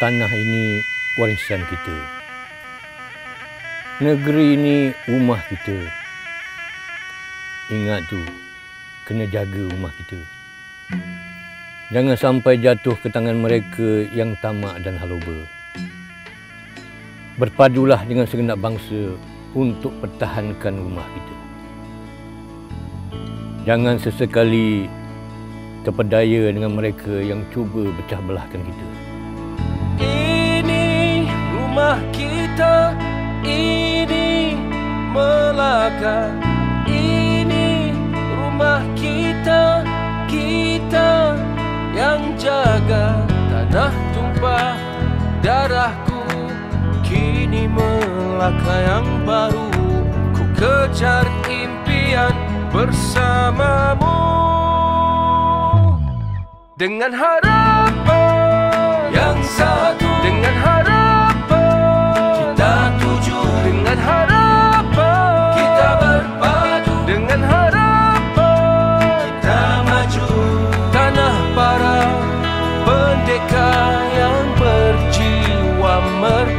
tanah ini warisan kita. Negeri ini rumah kita. Ingat tu, kena jaga rumah kita. Jangan sampai jatuh ke tangan mereka yang tamak dan haloba. Berpadulah dengan segenap bangsa untuk pertahankan rumah kita. Jangan sesekali terpedaya dengan mereka yang cuba pecah belahkan kita rumah kita ini Melaka ini rumah kita kita yang jaga tanah tumpah darahku kini Melaka yang baru ku kejar impian bersamamu dengan harapan yang satu dengan harapan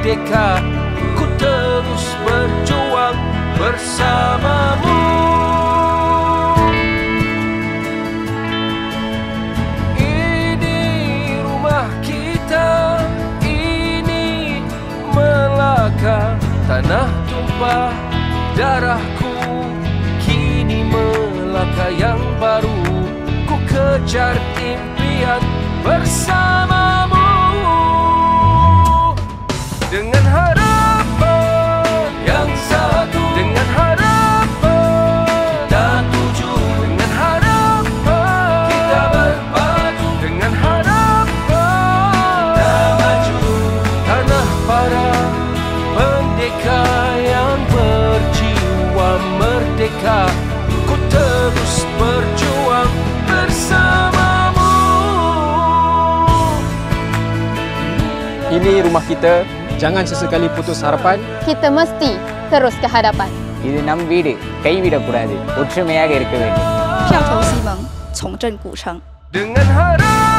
merdeka Ku terus berjuang bersamamu Ini rumah kita Ini Melaka Tanah tumpah darahku Kini Melaka yang baru Ku kejar impian bersama ini rumah kita. Jangan sesekali putus harapan. Kita mesti terus ke hadapan. Ini nam vide, kai vida kurade. Utrumaya ke irukke vendi. Piao tong xi wang, Dengan harap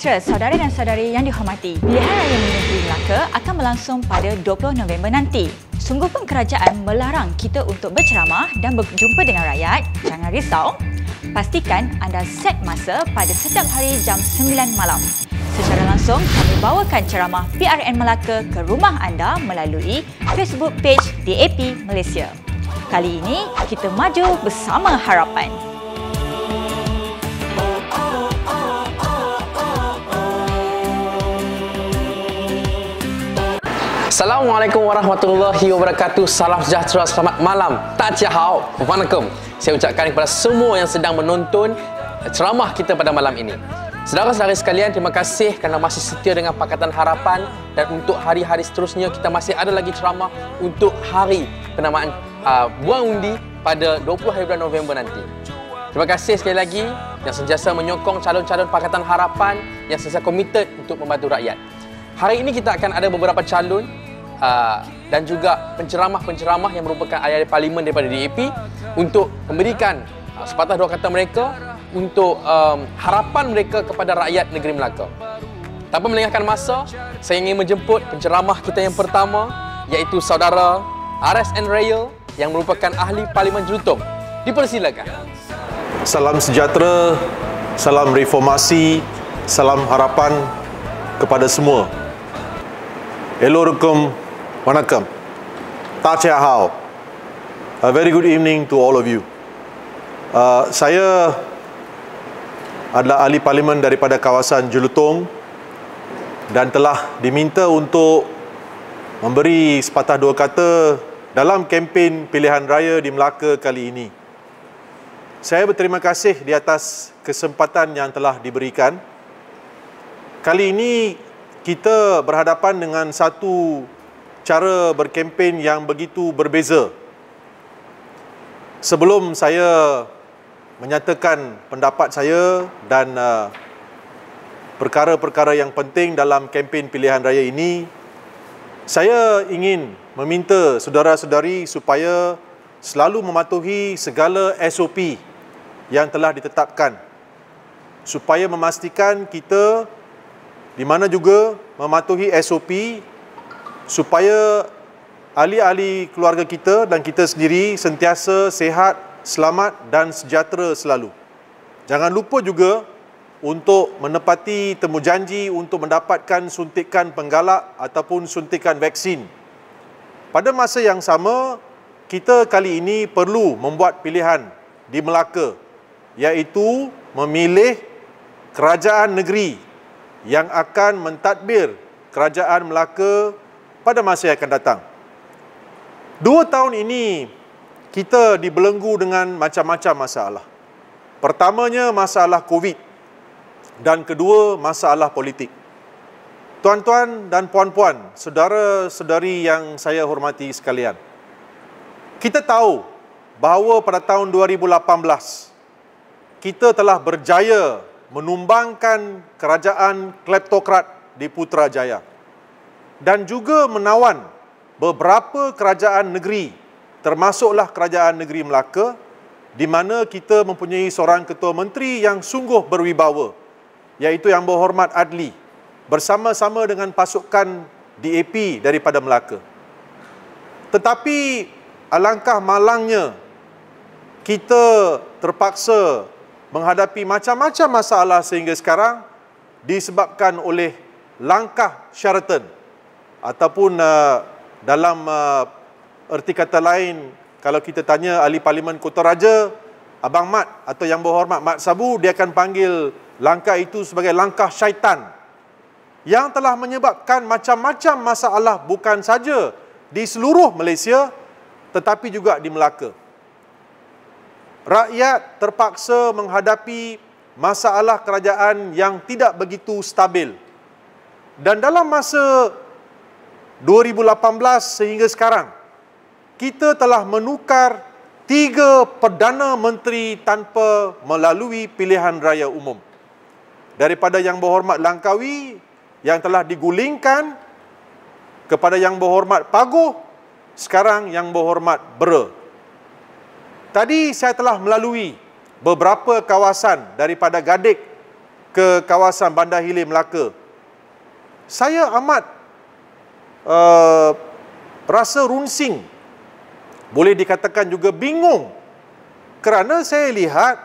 Sejahtera saudara dan saudari yang dihormati. Pilihan Raya Menteri Melaka akan berlangsung pada 20 November nanti. Sungguh pun kerajaan melarang kita untuk berceramah dan berjumpa dengan rakyat. Jangan risau. Pastikan anda set masa pada setiap hari jam 9 malam. Secara langsung, kami bawakan ceramah PRN Melaka ke rumah anda melalui Facebook page DAP Malaysia. Kali ini, kita maju bersama harapan. Assalamualaikum warahmatullahi wabarakatuh. Salam sejahtera, selamat malam. Tak cia hao. Waalaikum. Saya ucapkan kepada semua yang sedang menonton ceramah kita pada malam ini. Saudara-saudari sekalian, terima kasih kerana masih setia dengan Pakatan Harapan dan untuk hari-hari seterusnya kita masih ada lagi ceramah untuk hari penamaan uh, buang undi pada 20 hari bulan November nanti. Terima kasih sekali lagi yang sentiasa menyokong calon-calon Pakatan Harapan yang sentiasa komited untuk membantu rakyat. Hari ini kita akan ada beberapa calon uh, dan juga penceramah-penceramah yang merupakan ahli-ahli parlimen daripada DAP untuk memberikan uh, sepatah dua kata mereka untuk um, harapan mereka kepada rakyat negeri Melaka. Tanpa melengahkan masa, saya ingin menjemput penceramah kita yang pertama iaitu saudara and Rail yang merupakan ahli parlimen Jelutong. Dipersilakan. Salam sejahtera, salam reformasi, salam harapan kepada semua. Elo rekam வணக்கம் தாச்சியாகாவ் அ very good evening to all of you சய அட்ல அலி பலிமன் டரிபட கவாசான் ஜுலுத்தோங் டன் தலா டிமிந்த உந்தோ மம்பரி ஸ்பத்தா டோ கத்த டலாம் கெம்பேன் பிலிஹான் ராய டிம்லாக்க கலி இனி Saya berterima kasih di atas kesempatan yang telah diberikan. Kali ini kita berhadapan dengan satu cara berkempen yang begitu berbeza. Sebelum saya menyatakan pendapat saya dan uh, perkara-perkara yang penting dalam kempen pilihan raya ini, saya ingin meminta saudara-saudari supaya selalu mematuhi segala SOP yang telah ditetapkan supaya memastikan kita di mana juga mematuhi SOP supaya ahli-ahli keluarga kita dan kita sendiri sentiasa sehat, selamat dan sejahtera selalu. Jangan lupa juga untuk menepati temujanji untuk mendapatkan suntikan penggalak ataupun suntikan vaksin. Pada masa yang sama, kita kali ini perlu membuat pilihan di Melaka iaitu memilih kerajaan negeri yang akan mentadbir kerajaan Melaka pada masa yang akan datang. Dua tahun ini, kita dibelenggu dengan macam-macam masalah. Pertamanya, masalah COVID. Dan kedua, masalah politik. Tuan-tuan dan puan-puan, saudara-saudari yang saya hormati sekalian. Kita tahu bahawa pada tahun 2018, kita telah berjaya menumbangkan kerajaan kleptokrat di Putrajaya dan juga menawan beberapa kerajaan negeri termasuklah kerajaan negeri Melaka di mana kita mempunyai seorang ketua menteri yang sungguh berwibawa iaitu yang berhormat Adli bersama-sama dengan pasukan DAP daripada Melaka. Tetapi alangkah malangnya kita terpaksa menghadapi macam-macam masalah sehingga sekarang disebabkan oleh langkah Sheraton ataupun uh, dalam uh, erti kata lain kalau kita tanya ahli parlimen Kota Raja Abang Mat atau yang berhormat Mat Sabu dia akan panggil langkah itu sebagai langkah syaitan yang telah menyebabkan macam-macam masalah bukan saja di seluruh Malaysia tetapi juga di Melaka. Rakyat terpaksa menghadapi masalah kerajaan yang tidak begitu stabil. Dan dalam masa 2018 sehingga sekarang kita telah menukar tiga perdana menteri tanpa melalui pilihan raya umum daripada yang berhormat Langkawi yang telah digulingkan kepada yang berhormat Paguh sekarang yang berhormat Bera tadi saya telah melalui beberapa kawasan daripada Gadek ke kawasan Bandar Hilir Melaka saya amat Eh, rasa runsing boleh dikatakan juga bingung kerana saya lihat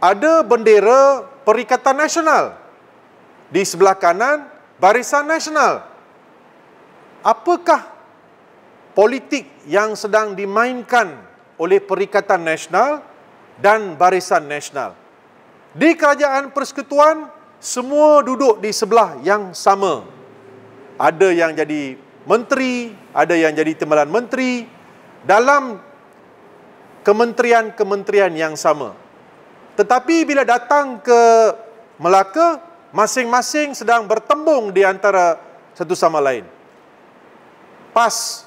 ada bendera Perikatan Nasional di sebelah kanan Barisan Nasional apakah politik yang sedang dimainkan oleh Perikatan Nasional dan Barisan Nasional di Kerajaan Persekutuan semua duduk di sebelah yang sama ada yang jadi menteri, ada yang jadi timbalan menteri dalam kementerian-kementerian yang sama. Tetapi bila datang ke Melaka, masing-masing sedang bertembung di antara satu sama lain. PAS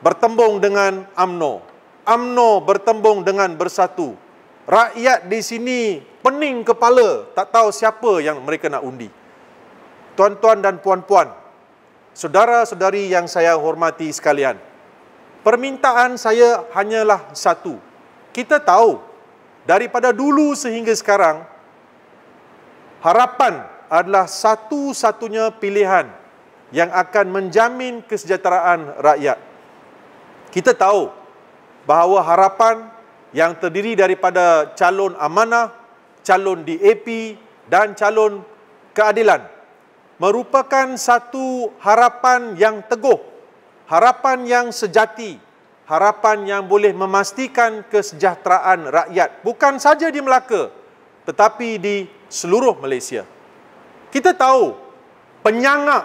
bertembung dengan AMNO. AMNO bertembung dengan Bersatu. Rakyat di sini pening kepala, tak tahu siapa yang mereka nak undi. Tuan-tuan dan puan-puan, Saudara-saudari yang saya hormati sekalian, permintaan saya hanyalah satu. Kita tahu daripada dulu sehingga sekarang harapan adalah satu-satunya pilihan yang akan menjamin kesejahteraan rakyat. Kita tahu bahawa harapan yang terdiri daripada calon amanah, calon DAP dan calon keadilan merupakan satu harapan yang teguh, harapan yang sejati, harapan yang boleh memastikan kesejahteraan rakyat bukan saja di Melaka tetapi di seluruh Malaysia. Kita tahu penyangak,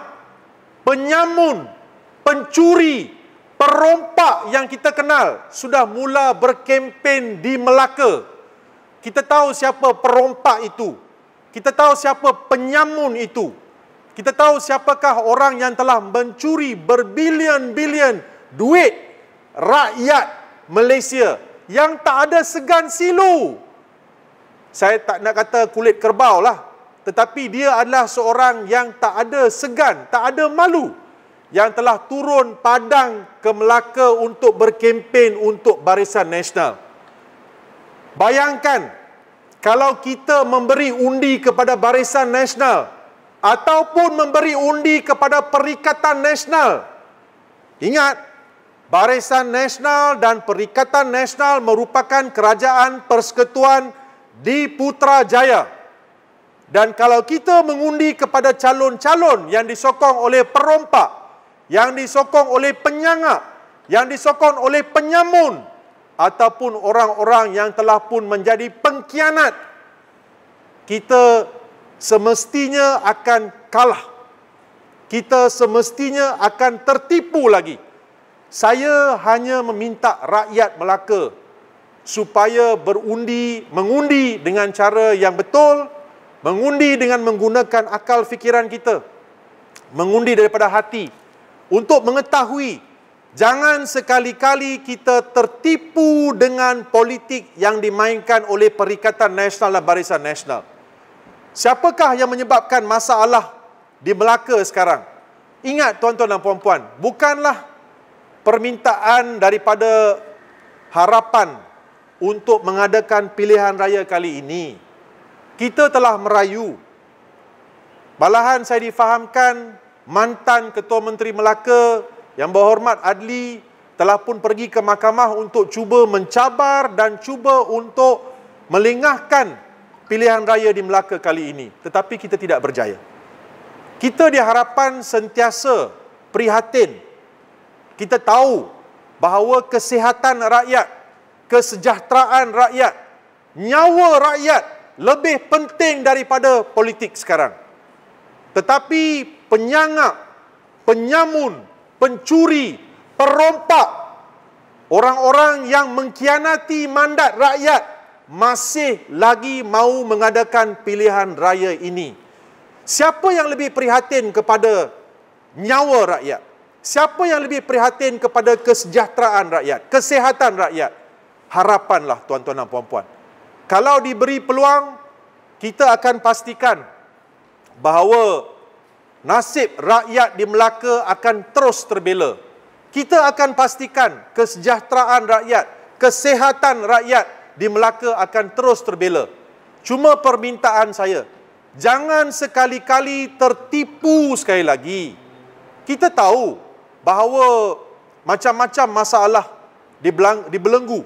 penyamun, pencuri, perompak yang kita kenal sudah mula berkempen di Melaka. Kita tahu siapa perompak itu. Kita tahu siapa penyamun itu. Kita tahu siapakah orang yang telah mencuri berbilion-bilion duit rakyat Malaysia yang tak ada segan silu. Saya tak nak kata kulit kerbau lah. Tetapi dia adalah seorang yang tak ada segan, tak ada malu. Yang telah turun padang ke Melaka untuk berkempen untuk barisan nasional. Bayangkan kalau kita memberi undi kepada barisan nasional ataupun memberi undi kepada Perikatan Nasional. Ingat, Barisan Nasional dan Perikatan Nasional merupakan kerajaan persekutuan di Putrajaya. Dan kalau kita mengundi kepada calon-calon yang disokong oleh perompak, yang disokong oleh penyangak, yang disokong oleh penyamun ataupun orang-orang yang telah pun menjadi pengkhianat, kita semestinya akan kalah. Kita semestinya akan tertipu lagi. Saya hanya meminta rakyat Melaka supaya berundi, mengundi dengan cara yang betul, mengundi dengan menggunakan akal fikiran kita, mengundi daripada hati untuk mengetahui jangan sekali-kali kita tertipu dengan politik yang dimainkan oleh Perikatan Nasional dan Barisan Nasional. Siapakah yang menyebabkan masalah di Melaka sekarang? Ingat tuan-tuan dan puan-puan, bukanlah permintaan daripada harapan untuk mengadakan pilihan raya kali ini. Kita telah merayu. Balahan saya difahamkan mantan Ketua Menteri Melaka yang berhormat Adli telah pun pergi ke mahkamah untuk cuba mencabar dan cuba untuk melingahkan pilihan raya di Melaka kali ini tetapi kita tidak berjaya. Kita diharapkan sentiasa prihatin. Kita tahu bahawa kesihatan rakyat, kesejahteraan rakyat, nyawa rakyat lebih penting daripada politik sekarang. Tetapi penyangak, penyamun, pencuri, perompak, orang-orang yang mengkhianati mandat rakyat masih lagi mahu mengadakan pilihan raya ini. Siapa yang lebih prihatin kepada nyawa rakyat? Siapa yang lebih prihatin kepada kesejahteraan rakyat, kesehatan rakyat? Harapanlah tuan-tuan dan puan-puan. Kalau diberi peluang, kita akan pastikan bahawa nasib rakyat di Melaka akan terus terbela. Kita akan pastikan kesejahteraan rakyat, kesehatan rakyat di Melaka akan terus terbela. Cuma permintaan saya, jangan sekali-kali tertipu sekali lagi. Kita tahu bahawa macam-macam masalah dibelenggu.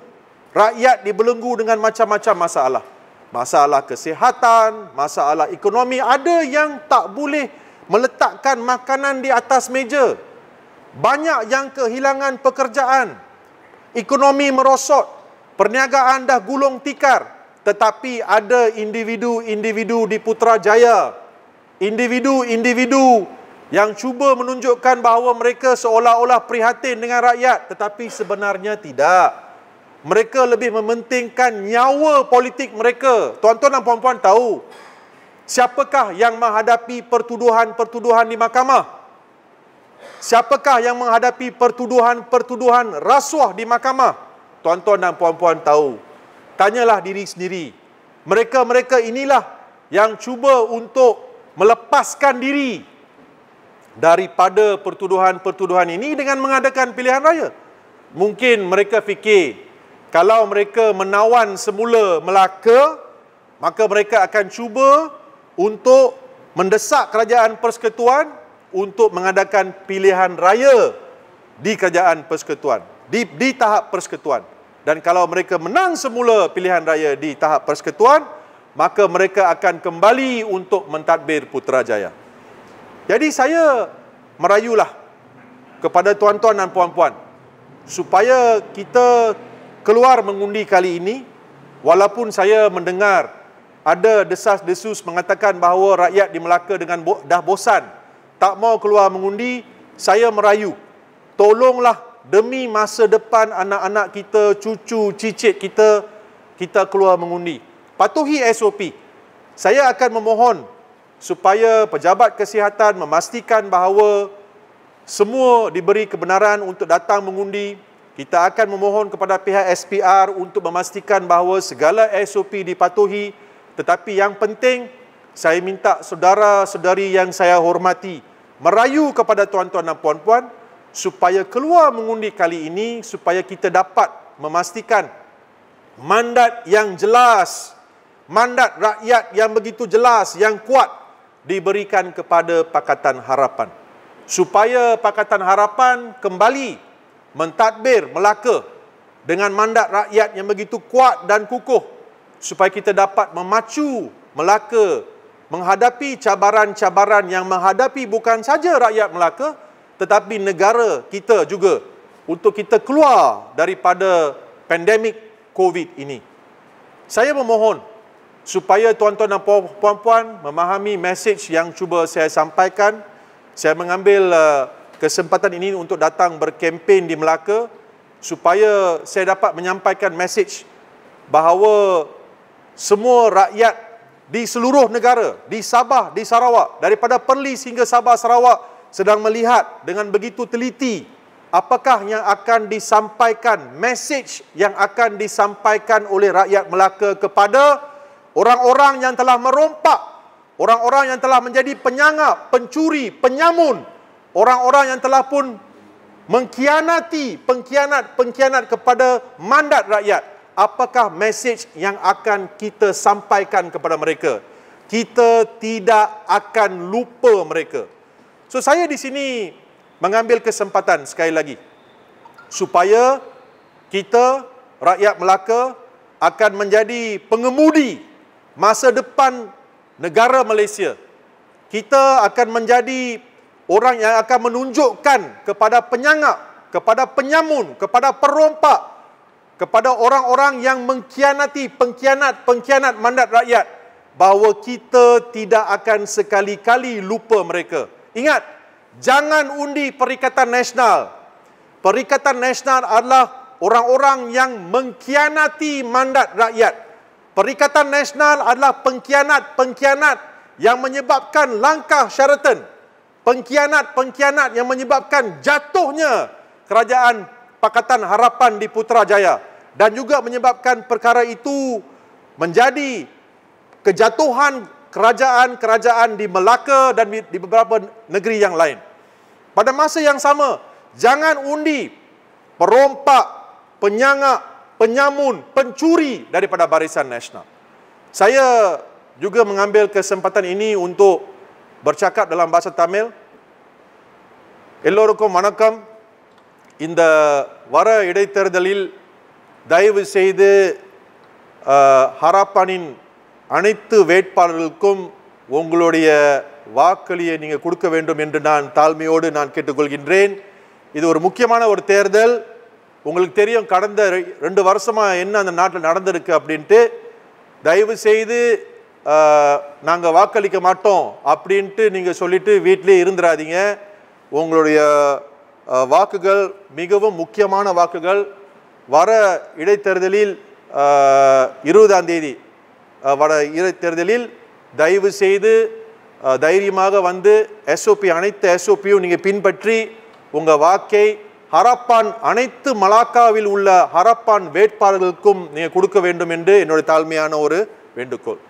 Rakyat dibelenggu dengan macam-macam masalah. Masalah kesihatan, masalah ekonomi. Ada yang tak boleh meletakkan makanan di atas meja. Banyak yang kehilangan pekerjaan. Ekonomi merosot. Perniagaan dah gulung tikar tetapi ada individu-individu di Putrajaya individu-individu yang cuba menunjukkan bahawa mereka seolah-olah prihatin dengan rakyat tetapi sebenarnya tidak. Mereka lebih mementingkan nyawa politik mereka. Tuan-tuan dan puan-puan tahu siapakah yang menghadapi pertuduhan-pertuduhan di mahkamah? Siapakah yang menghadapi pertuduhan-pertuduhan rasuah di mahkamah? tuan-tuan dan puan-puan tahu. Tanyalah diri sendiri. Mereka-mereka inilah yang cuba untuk melepaskan diri daripada pertuduhan-pertuduhan ini dengan mengadakan pilihan raya. Mungkin mereka fikir kalau mereka menawan semula Melaka, maka mereka akan cuba untuk mendesak kerajaan persekutuan untuk mengadakan pilihan raya di kerajaan persekutuan, di, di tahap persekutuan dan kalau mereka menang semula pilihan raya di tahap persekutuan maka mereka akan kembali untuk mentadbir Putrajaya. Jadi saya merayulah kepada tuan-tuan dan puan-puan supaya kita keluar mengundi kali ini walaupun saya mendengar ada desas-desus mengatakan bahawa rakyat di Melaka dengan dah bosan tak mau keluar mengundi saya merayu tolonglah demi masa depan anak-anak kita, cucu, cicit kita, kita keluar mengundi. Patuhi SOP. Saya akan memohon supaya pejabat kesihatan memastikan bahawa semua diberi kebenaran untuk datang mengundi. Kita akan memohon kepada pihak SPR untuk memastikan bahawa segala SOP dipatuhi. Tetapi yang penting, saya minta saudara-saudari yang saya hormati merayu kepada tuan-tuan dan puan-puan supaya keluar mengundi kali ini supaya kita dapat memastikan mandat yang jelas mandat rakyat yang begitu jelas yang kuat diberikan kepada pakatan harapan supaya pakatan harapan kembali mentadbir Melaka dengan mandat rakyat yang begitu kuat dan kukuh supaya kita dapat memacu Melaka menghadapi cabaran-cabaran yang menghadapi bukan saja rakyat Melaka tetapi negara kita juga untuk kita keluar daripada pandemik COVID ini. Saya memohon supaya tuan-tuan dan puan-puan memahami mesej yang cuba saya sampaikan. Saya mengambil uh, kesempatan ini untuk datang berkempen di Melaka supaya saya dapat menyampaikan mesej bahawa semua rakyat di seluruh negara, di Sabah, di Sarawak, daripada Perlis hingga Sabah, Sarawak, sedang melihat dengan begitu teliti apakah yang akan disampaikan message yang akan disampaikan oleh rakyat Melaka kepada orang-orang yang telah merompak orang-orang yang telah menjadi penyangak pencuri penyamun orang-orang yang telah pun mengkhianati pengkhianat-pengkhianat kepada mandat rakyat apakah message yang akan kita sampaikan kepada mereka kita tidak akan lupa mereka So saya di sini mengambil kesempatan sekali lagi supaya kita rakyat Melaka akan menjadi pengemudi masa depan negara Malaysia. Kita akan menjadi orang yang akan menunjukkan kepada penyangak, kepada penyamun, kepada perompak, kepada orang-orang yang mengkhianati pengkhianat-pengkhianat mandat rakyat bahawa kita tidak akan sekali-kali lupa mereka. Ingat, jangan undi Perikatan Nasional. Perikatan Nasional adalah orang-orang yang mengkhianati mandat rakyat. Perikatan Nasional adalah pengkhianat-pengkhianat yang menyebabkan langkah syaratan. Pengkhianat-pengkhianat yang menyebabkan jatuhnya kerajaan Pakatan Harapan di Putrajaya dan juga menyebabkan perkara itu menjadi kejatuhan kerajaan-kerajaan di Melaka dan di beberapa negeri yang lain. Pada masa yang sama, jangan undi perompak, penyangak, penyamun, pencuri daripada barisan nasional. Saya juga mengambil kesempatan ini untuk bercakap dalam bahasa Tamil. Ellorukum manakam in the இந்த வர terdalil தயவு செய்து uh, harapanin. அனைத்து வேட்பாளர்களுக்கும் உங்களுடைய வாக்களியை நீங்கள் கொடுக்க வேண்டும் என்று நான் தாழ்மையோடு நான் கேட்டுக்கொள்கின்றேன் இது ஒரு முக்கியமான ஒரு தேர்தல் உங்களுக்கு தெரியும் கடந்த ரெண்டு வருஷமாக என்ன அந்த நாட்டில் நடந்திருக்கு அப்படின்ட்டு தயவு செய்து நாங்கள் வாக்களிக்க மாட்டோம் அப்படின்ட்டு நீங்கள் சொல்லிவிட்டு வீட்டிலே இருந்துடாதீங்க உங்களுடைய வாக்குகள் மிகவும் முக்கியமான வாக்குகள் வர இடைத்தேர்தலில் இருபதாம் தேதி வட இறை தேர்தலில் தயவு செய்து தைரியமாக வந்து எஸ்ஓபி அனைத்து எஸ்ஓபியும் நீங்கள் பின்பற்றி உங்கள் வாக்கை ஹரப்பான் அனைத்து மலாக்காவில் உள்ள ஹரப்பான் வேட்பாளர்களுக்கும் நீங்கள் கொடுக்க வேண்டும் என்று என்னுடைய தாழ்மையான ஒரு வேண்டுகோள்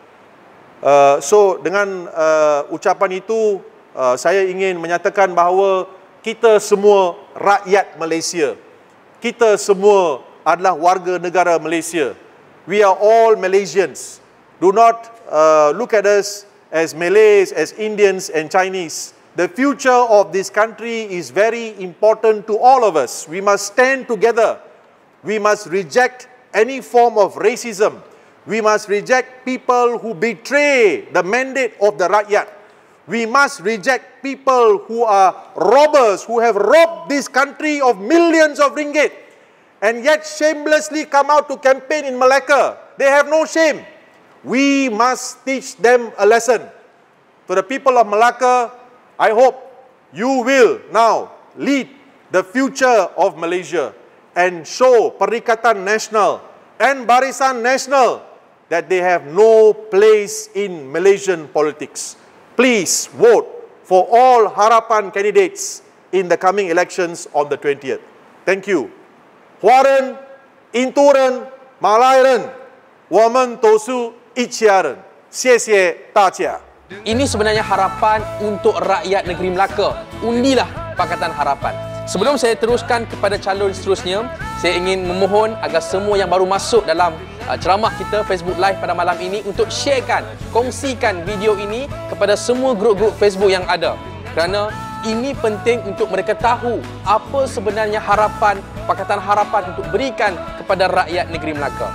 so dengan uh, ucapan itu uh, saya ingin menyatakan bahawa kita semua rakyat Malaysia. Kita semua adalah warga negara Malaysia. We are all Malaysians. Do not uh, look at us as Malays, as Indians and Chinese. The future of this country is very important to all of us. We must stand together. We must reject any form of racism. We must reject people who betray the mandate of the Rakyat. We must reject people who are robbers, who have robbed this country of millions of ringgit and yet shamelessly come out to campaign in Malacca. They have no shame. We must teach them a lesson. To the people of Malacca, I hope you will now lead the future of Malaysia and show Perikatan Nasional and Barisan Nasional that they have no place in Malaysian politics. Please vote for all Harapan candidates in the coming elections on the 20th. Thank you. Huaren, Inturen, Malayaran, Woman Tosu ICRN. Sia-sia tajia. Ini sebenarnya harapan untuk rakyat negeri Melaka. Undilah Pakatan Harapan. Sebelum saya teruskan kepada calon seterusnya, saya ingin memohon agar semua yang baru masuk dalam uh, ceramah kita Facebook Live pada malam ini untuk sharekan, kongsikan video ini kepada semua grup-grup Facebook yang ada. Kerana ini penting untuk mereka tahu apa sebenarnya harapan Pakatan Harapan untuk berikan kepada rakyat negeri Melaka.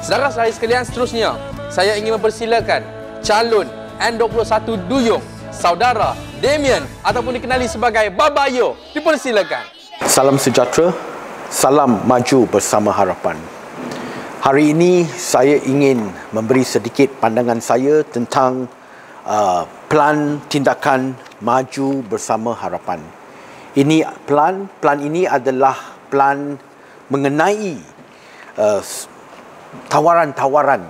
Sedangkan saya sekalian seterusnya, saya ingin mempersilakan calon N21 Duyung, saudara Damien ataupun dikenali sebagai Baba Yo. Dipersilakan. Salam sejahtera, salam maju bersama harapan. Hari ini saya ingin memberi sedikit pandangan saya tentang uh, pelan tindakan maju bersama harapan. Ini pelan, pelan ini adalah pelan mengenai uh, tawaran-tawaran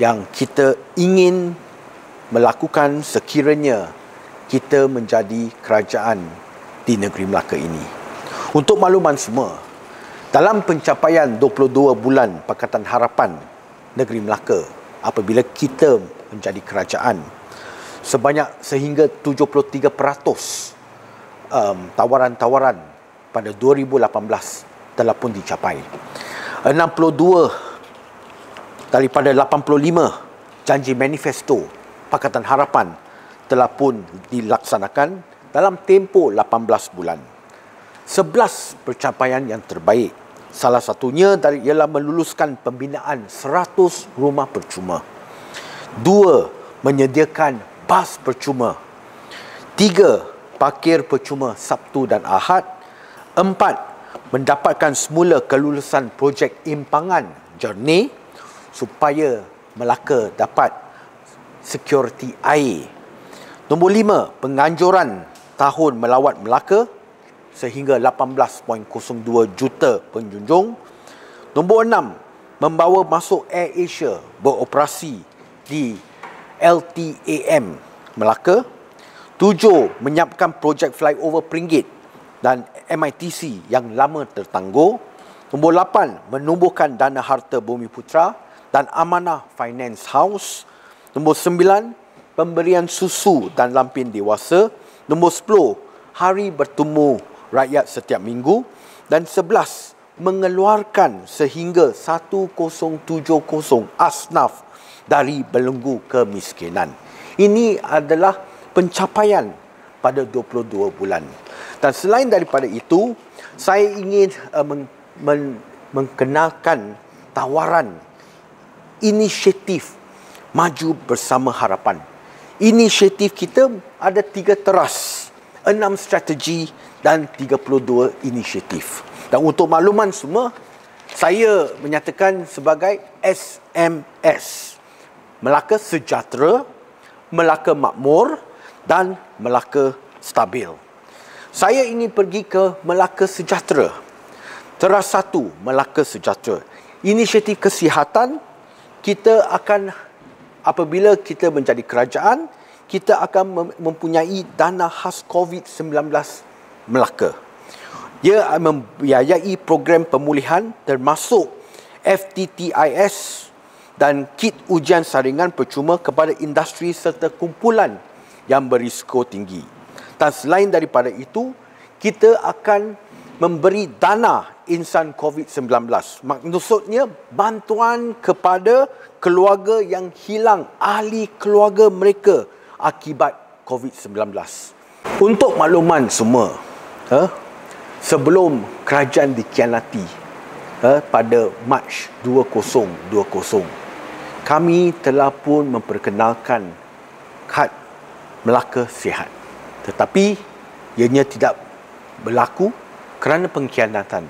yang kita ingin melakukan sekiranya kita menjadi kerajaan di negeri Melaka ini. Untuk makluman semua, dalam pencapaian 22 bulan Pakatan Harapan Negeri Melaka apabila kita menjadi kerajaan sebanyak sehingga 73% um, tawaran-tawaran pada 2018 telah pun dicapai daripada 85 janji manifesto Pakatan Harapan telah pun dilaksanakan dalam tempoh 18 bulan. 11 percapaian yang terbaik. Salah satunya dari ialah meluluskan pembinaan 100 rumah percuma. Dua, menyediakan bas percuma. Tiga, parkir percuma Sabtu dan Ahad. Empat, mendapatkan semula kelulusan projek impangan jernih supaya Melaka dapat security air. Nombor lima, penganjuran tahun melawat Melaka sehingga 18.02 juta penjunjung. Nombor enam, membawa masuk Air Asia beroperasi di LTAM Melaka. Tujuh, menyiapkan projek flyover Peringgit dan MITC yang lama tertangguh. Nombor lapan, menumbuhkan dana harta bumi putra dan Amanah Finance House. Nombor sembilan pemberian susu dan lampin dewasa. Nombor sepuluh hari bertemu rakyat setiap minggu. Dan sebelas mengeluarkan sehingga 1070 asnaf dari belenggu kemiskinan. Ini adalah pencapaian pada 22 bulan. Dan selain daripada itu, saya ingin uh, eh, men- men- mengenalkan tawaran inisiatif maju bersama harapan. Inisiatif kita ada tiga teras, enam strategi dan 32 inisiatif. Dan untuk makluman semua, saya menyatakan sebagai SMS. Melaka Sejahtera, Melaka Makmur dan Melaka Stabil. Saya ingin pergi ke Melaka Sejahtera. Teras satu, Melaka Sejahtera. Inisiatif kesihatan kita akan apabila kita menjadi kerajaan, kita akan mempunyai dana khas COVID-19 Melaka. Ia membiayai program pemulihan termasuk FTTIS dan kit ujian saringan percuma kepada industri serta kumpulan yang berisiko tinggi. Dan selain daripada itu, kita akan memberi dana insan COVID-19. Maksudnya bantuan kepada keluarga yang hilang ahli keluarga mereka akibat COVID-19. Untuk makluman semua, eh, sebelum kerajaan dikianati eh, pada Mac 2020, kami telah pun memperkenalkan kad Melaka Sihat. Tetapi ianya tidak berlaku kerana pengkhianatan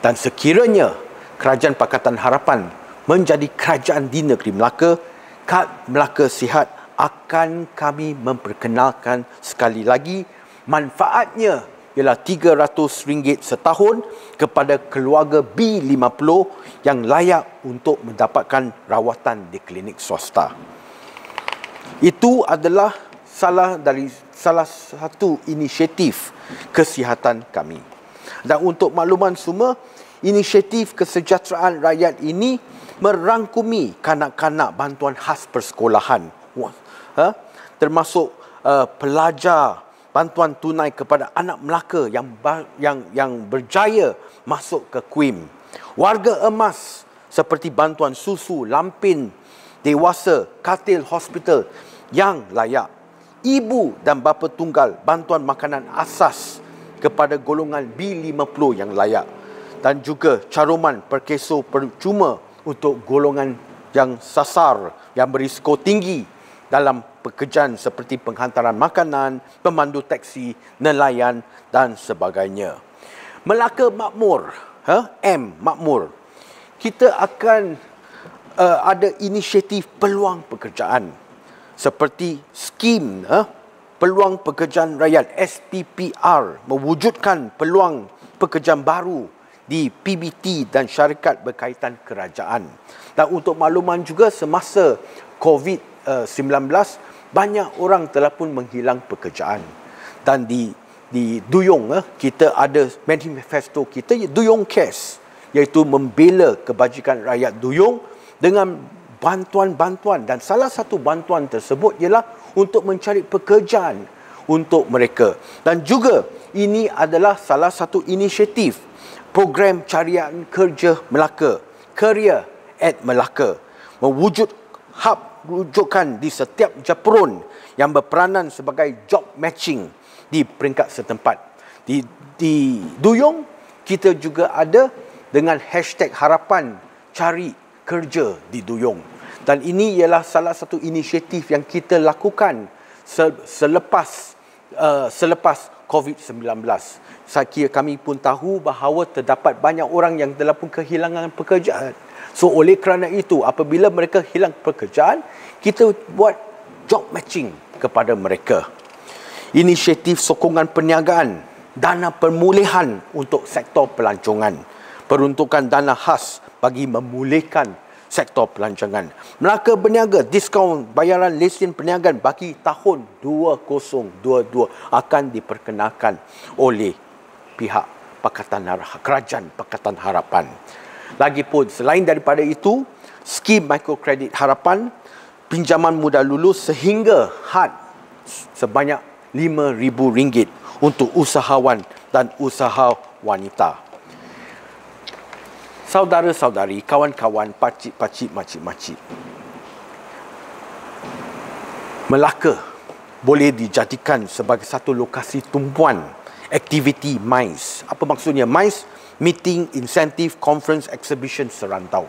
dan sekiranya kerajaan pakatan harapan menjadi kerajaan di negeri Melaka kad Melaka sihat akan kami memperkenalkan sekali lagi manfaatnya ialah RM300 setahun kepada keluarga B50 yang layak untuk mendapatkan rawatan di klinik swasta. Itu adalah salah dari salah satu inisiatif kesihatan kami. Dan untuk makluman semua, inisiatif kesejahteraan rakyat ini merangkumi kanak-kanak bantuan khas persekolahan. Ha? Termasuk uh, pelajar bantuan tunai kepada anak Melaka yang yang yang berjaya masuk ke KUIM. Warga emas seperti bantuan susu, lampin, dewasa, katil hospital yang layak. Ibu dan bapa tunggal bantuan makanan asas kepada golongan B50 yang layak dan juga caruman perkeso percuma untuk golongan yang sasar yang berisiko tinggi dalam pekerjaan seperti penghantaran makanan, pemandu teksi, nelayan dan sebagainya. Melaka Makmur, ha? M Makmur. Kita akan uh, ada inisiatif peluang pekerjaan seperti skim ha? Peluang Pekerjaan Rakyat SPPR mewujudkan peluang pekerjaan baru di PBT dan syarikat berkaitan kerajaan. Dan untuk makluman juga semasa COVID-19 eh, banyak orang telah pun menghilang pekerjaan. Dan di di Duyong eh, kita ada manifesto kita Duyong Cash iaitu membela kebajikan rakyat Duyong dengan bantuan-bantuan dan salah satu bantuan tersebut ialah untuk mencari pekerjaan untuk mereka. Dan juga ini adalah salah satu inisiatif program carian kerja Melaka, Career at Melaka, mewujud hub rujukan di setiap japron yang berperanan sebagai job matching di peringkat setempat. Di, di Duyong, kita juga ada dengan hashtag harapan cari kerja di Duyong dan ini ialah salah satu inisiatif yang kita lakukan selepas uh, selepas COVID-19. Saya kira kami pun tahu bahawa terdapat banyak orang yang telah pun kehilangan pekerjaan. So oleh kerana itu apabila mereka hilang pekerjaan, kita buat job matching kepada mereka. Inisiatif sokongan perniagaan, dana pemulihan untuk sektor pelancongan, peruntukan dana khas bagi memulihkan sektor pelancongan. Melaka berniaga diskaun bayaran lesen perniagaan bagi tahun 2022 akan diperkenalkan oleh pihak Pakatan Harapan, Kerajaan Pakatan Harapan. Lagipun selain daripada itu, skim mikrokredit harapan pinjaman mudah lulus sehingga had sebanyak RM5,000 untuk usahawan dan usaha wanita saudara-saudari, kawan-kawan, pakcik-pakcik, makcik-makcik. Melaka boleh dijadikan sebagai satu lokasi tumpuan aktiviti MICE. Apa maksudnya MICE? Meeting, Incentive, Conference, Exhibition Serantau.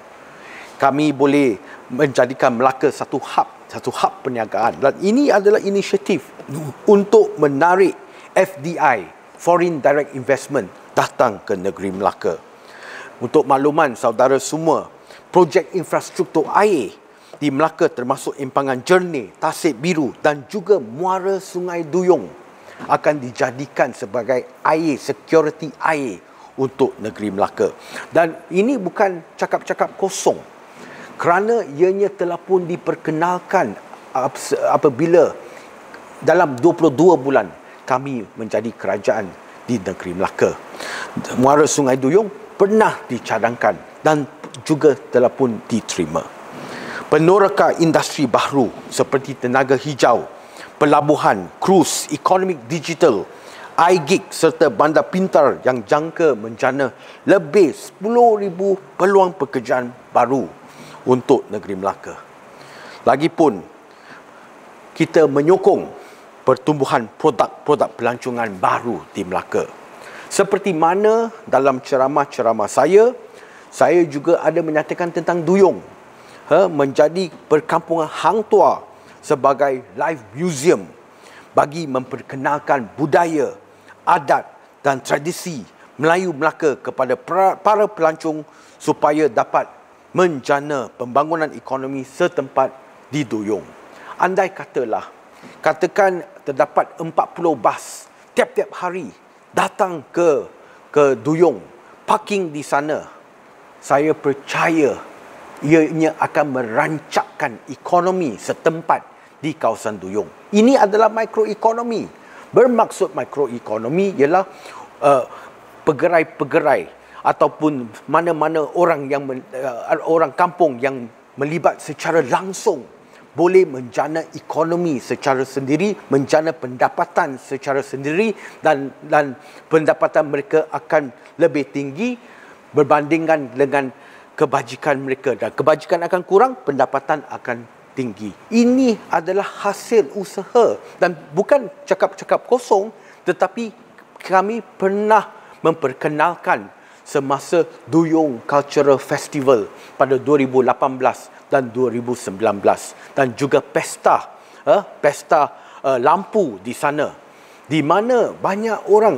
Kami boleh menjadikan Melaka satu hub, satu hub perniagaan. Dan ini adalah inisiatif untuk menarik FDI, Foreign Direct Investment, datang ke negeri Melaka. Untuk makluman saudara semua, projek infrastruktur air di Melaka termasuk empangan Jernih, Tasik Biru dan juga Muara Sungai Duyung akan dijadikan sebagai air security air untuk negeri Melaka. Dan ini bukan cakap-cakap kosong. Kerana ianya telah pun diperkenalkan apabila dalam 22 bulan kami menjadi kerajaan di negeri Melaka. Muara Sungai Duyung pernah dicadangkan dan juga telah pun diterima. Penoreka industri baru seperti tenaga hijau, pelabuhan, krus, ekonomi digital, iGig serta bandar pintar yang jangka menjana lebih 10,000 peluang pekerjaan baru untuk negeri Melaka. Lagipun, kita menyokong pertumbuhan produk-produk pelancongan baru di Melaka. Seperti mana dalam ceramah-ceramah saya, saya juga ada menyatakan tentang duyung. Ha, menjadi perkampungan Hang Tua sebagai live museum bagi memperkenalkan budaya, adat dan tradisi Melayu Melaka kepada para pelancong supaya dapat menjana pembangunan ekonomi setempat di Duyung. Andai katalah, katakan terdapat 40 bas tiap-tiap hari datang ke ke duyung parking di sana saya percaya ianya akan merancakkan ekonomi setempat di kawasan duyung ini adalah mikroekonomi bermaksud mikroekonomi ialah uh, pegerai-pegerai ataupun mana-mana orang yang uh, orang kampung yang melibat secara langsung boleh menjana ekonomi secara sendiri, menjana pendapatan secara sendiri dan dan pendapatan mereka akan lebih tinggi berbandingkan dengan kebajikan mereka dan kebajikan akan kurang, pendapatan akan tinggi. Ini adalah hasil usaha dan bukan cakap-cakap kosong tetapi kami pernah memperkenalkan semasa Duyung Cultural Festival pada 2018 dan 2019 dan juga pesta eh, pesta eh, lampu di sana di mana banyak orang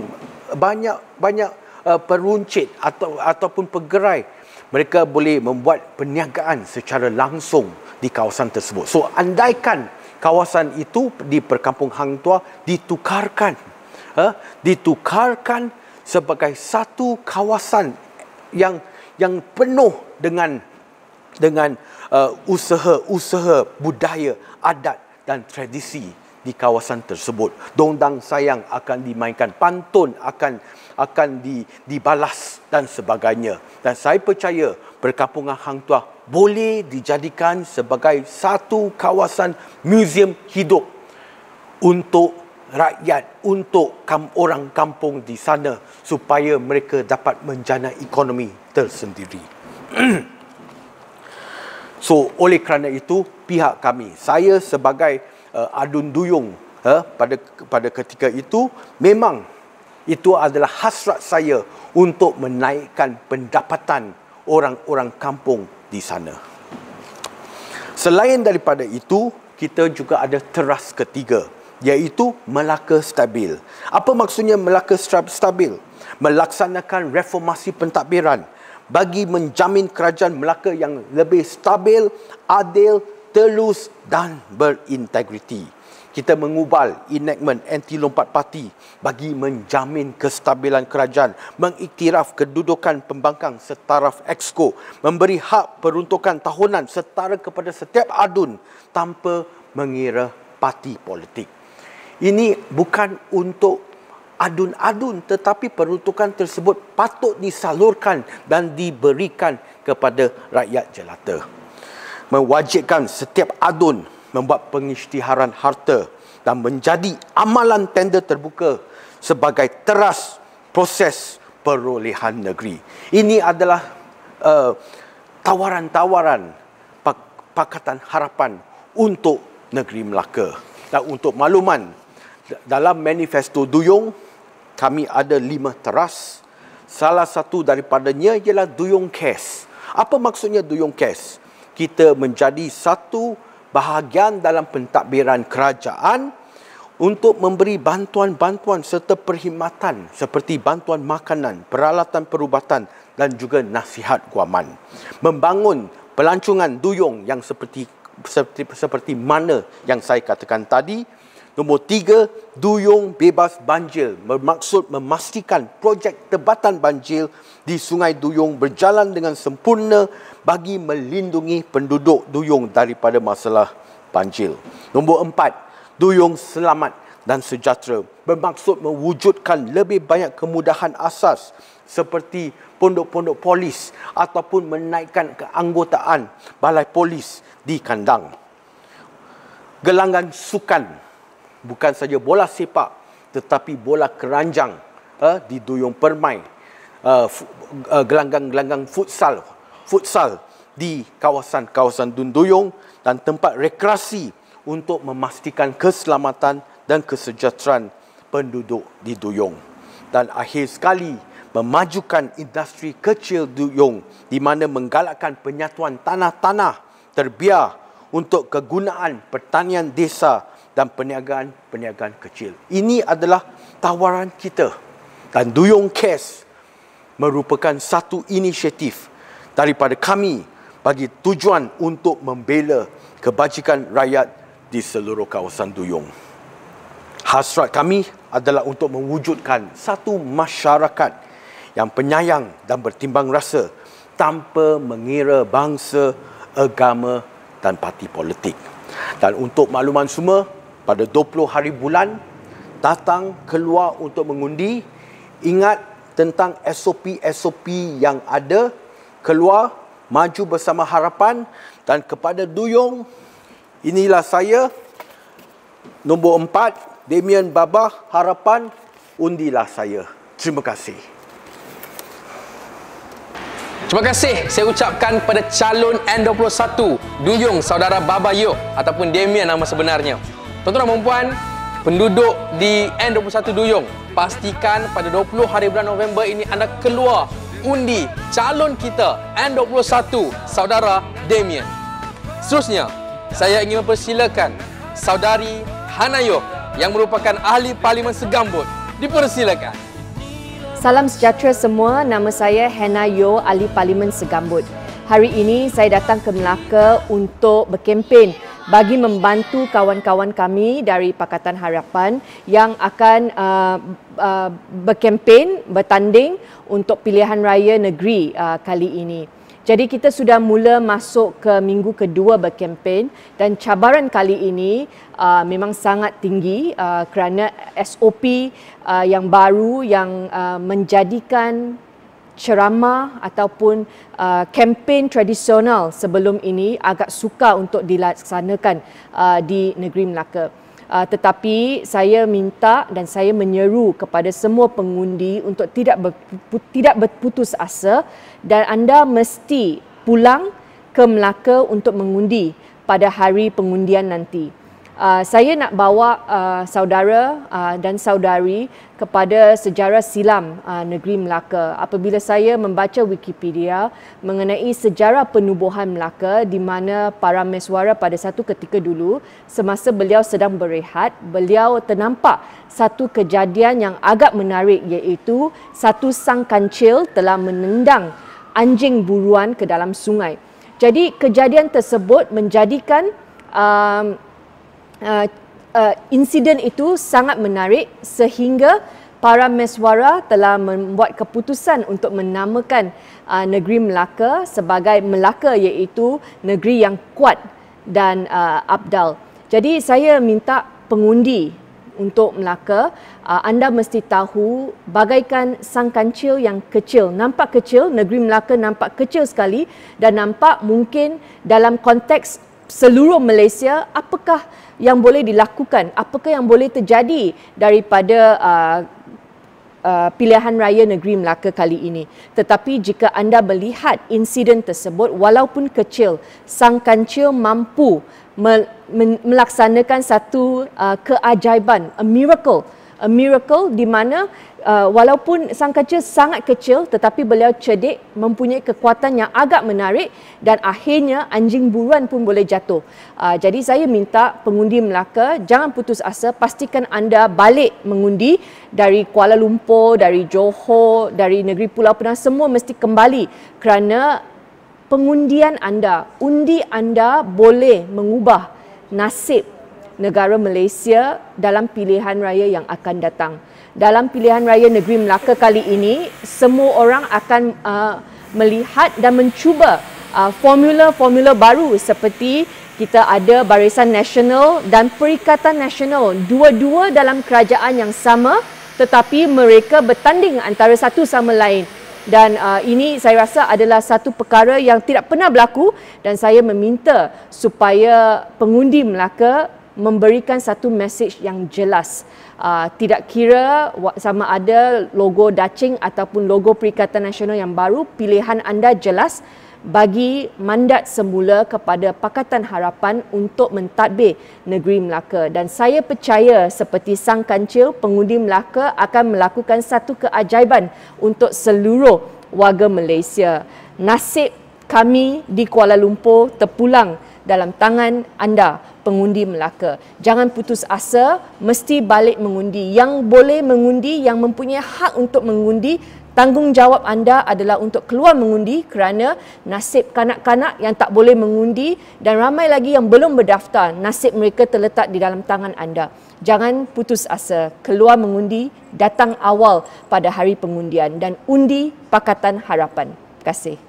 banyak banyak eh, peruncit atau ataupun pegerai mereka boleh membuat perniagaan secara langsung di kawasan tersebut so andaikan kawasan itu di perkampung Hang Tua ditukarkan eh, ditukarkan sebagai satu kawasan yang yang penuh dengan dengan usaha-usaha budaya, adat dan tradisi di kawasan tersebut. Dondang sayang akan dimainkan, pantun akan akan di, dibalas dan sebagainya. Dan saya percaya perkampungan Hang Tuah boleh dijadikan sebagai satu kawasan museum hidup untuk rakyat, untuk kam, orang kampung di sana supaya mereka dapat menjana ekonomi tersendiri. So oleh kerana itu pihak kami saya sebagai uh, adun duyung uh, pada pada ketika itu memang itu adalah hasrat saya untuk menaikkan pendapatan orang-orang kampung di sana. Selain daripada itu, kita juga ada teras ketiga iaitu Melaka Stabil. Apa maksudnya Melaka Stabil? Melaksanakan reformasi pentadbiran bagi menjamin kerajaan Melaka yang lebih stabil, adil, telus dan berintegriti. Kita mengubal enakmen anti lompat parti bagi menjamin kestabilan kerajaan, mengiktiraf kedudukan pembangkang setaraf exco, memberi hak peruntukan tahunan setara kepada setiap adun tanpa mengira parti politik. Ini bukan untuk adun-adun tetapi peruntukan tersebut patut disalurkan dan diberikan kepada rakyat jelata. Mewajibkan setiap adun membuat pengisytiharan harta dan menjadi amalan tender terbuka sebagai teras proses perolehan negeri. Ini adalah eh, tawaran-tawaran Pak- Pakatan Harapan untuk negeri Melaka. Dan untuk makluman, dalam manifesto Duyung, kami ada lima teras. Salah satu daripadanya ialah duyung kes. Apa maksudnya duyung kes? Kita menjadi satu bahagian dalam pentadbiran kerajaan untuk memberi bantuan-bantuan serta perkhidmatan seperti bantuan makanan, peralatan perubatan dan juga nasihat guaman. Membangun pelancongan duyung yang seperti seperti, seperti mana yang saya katakan tadi, Nombor tiga, duyung bebas banjir bermaksud memastikan projek tebatan banjir di Sungai Duyung berjalan dengan sempurna bagi melindungi penduduk duyung daripada masalah banjir. Nombor empat, duyung selamat dan sejahtera bermaksud mewujudkan lebih banyak kemudahan asas seperti pondok-pondok polis ataupun menaikkan keanggotaan balai polis di kandang. Gelanggang sukan bukan saja bola sepak tetapi bola keranjang uh, di Duyung Permai eh, eh, gelanggang-gelanggang uh, futsal futsal di kawasan-kawasan Dun Dunduyong dan tempat rekreasi untuk memastikan keselamatan dan kesejahteraan penduduk di Duyong dan akhir sekali memajukan industri kecil Duyong di mana menggalakkan penyatuan tanah-tanah terbiar untuk kegunaan pertanian desa dan perniagaan-perniagaan kecil. Ini adalah tawaran kita. Dan Duyung Cash merupakan satu inisiatif daripada kami bagi tujuan untuk membela kebajikan rakyat di seluruh kawasan Duyung. Hasrat kami adalah untuk mewujudkan satu masyarakat yang penyayang dan bertimbang rasa tanpa mengira bangsa, agama dan parti politik. Dan untuk makluman semua, pada 20 hari bulan datang keluar untuk mengundi ingat tentang SOP SOP yang ada keluar maju bersama harapan dan kepada duyung inilah saya nombor 4 Damian Baba harapan undilah saya terima kasih Terima kasih saya ucapkan kepada calon N21 Duyung saudara Baba Yoke ataupun Damien nama sebenarnya. Tuan-tuan dan puan penduduk di N21 Duyung, pastikan pada 20 hari bulan November ini anda keluar undi calon kita N21, saudara Damien. Seterusnya, saya ingin mempersilakan saudari Hanayo yang merupakan ahli Parlimen Segambut. Dipersilakan. Salam sejahtera semua, nama saya Hanayo, ahli Parlimen Segambut. Hari ini saya datang ke Melaka untuk berkempen bagi membantu kawan-kawan kami dari Pakatan Harapan yang akan uh, uh, berkempen, bertanding untuk pilihan raya negeri uh, kali ini. Jadi kita sudah mula masuk ke minggu kedua berkempen dan cabaran kali ini uh, memang sangat tinggi uh, kerana SOP uh, yang baru yang uh, menjadikan ceramah ataupun uh, kempen tradisional sebelum ini agak suka untuk dilaksanakan uh, di negeri Melaka. Uh, tetapi saya minta dan saya menyeru kepada semua pengundi untuk tidak berpu, tidak berputus asa dan anda mesti pulang ke Melaka untuk mengundi pada hari pengundian nanti. Ah, saya nak bawa uh, saudara uh, dan saudari kepada sejarah silam uh, negeri Melaka. Apabila saya membaca Wikipedia mengenai sejarah penubuhan Melaka di mana para Meswara pada satu ketika dulu semasa beliau sedang berehat, beliau ternampak satu kejadian yang agak menarik iaitu satu sang kancil telah menendang anjing buruan ke dalam sungai. Jadi kejadian tersebut menjadikan uh, uh, uh, insiden itu sangat menarik sehingga para meswara telah membuat keputusan untuk menamakan uh, negeri Melaka sebagai Melaka iaitu negeri yang kuat dan uh, abdal. Jadi saya minta pengundi untuk Melaka, uh, anda mesti tahu bagaikan sang kancil yang kecil. Nampak kecil, negeri Melaka nampak kecil sekali dan nampak mungkin dalam konteks seluruh Malaysia apakah yang boleh dilakukan apakah yang boleh terjadi daripada uh, Uh, pilihan raya negeri Melaka kali ini. Tetapi jika anda melihat insiden tersebut walaupun kecil, sang kancil mampu melaksanakan satu uh, keajaiban, a miracle a miracle di mana uh, walaupun sang kecil sangat kecil tetapi beliau cerdik mempunyai kekuatan yang agak menarik dan akhirnya anjing buruan pun boleh jatuh. Uh, jadi saya minta pengundi Melaka jangan putus asa pastikan anda balik mengundi dari Kuala Lumpur, dari Johor, dari negeri Pulau Pinang semua mesti kembali kerana pengundian anda, undi anda boleh mengubah nasib negara Malaysia dalam pilihan raya yang akan datang. Dalam pilihan raya negeri Melaka kali ini, semua orang akan uh, melihat dan mencuba uh, formula-formula baru seperti kita ada Barisan Nasional dan Perikatan Nasional, dua-dua dalam kerajaan yang sama tetapi mereka bertanding antara satu sama lain. Dan uh, ini saya rasa adalah satu perkara yang tidak pernah berlaku dan saya meminta supaya pengundi Melaka memberikan satu message yang jelas. Uh, tidak kira sama ada logo Dacing ataupun logo Perikatan Nasional yang baru, pilihan anda jelas bagi mandat semula kepada Pakatan Harapan untuk mentadbir negeri Melaka. Dan saya percaya seperti Sang Kancil, pengundi Melaka akan melakukan satu keajaiban untuk seluruh warga Malaysia. Nasib kami di Kuala Lumpur terpulang dalam tangan anda pengundi Melaka. Jangan putus asa, mesti balik mengundi. Yang boleh mengundi, yang mempunyai hak untuk mengundi, tanggungjawab anda adalah untuk keluar mengundi kerana nasib kanak-kanak yang tak boleh mengundi dan ramai lagi yang belum berdaftar, nasib mereka terletak di dalam tangan anda. Jangan putus asa, keluar mengundi, datang awal pada hari pengundian dan undi Pakatan Harapan. Terima kasih.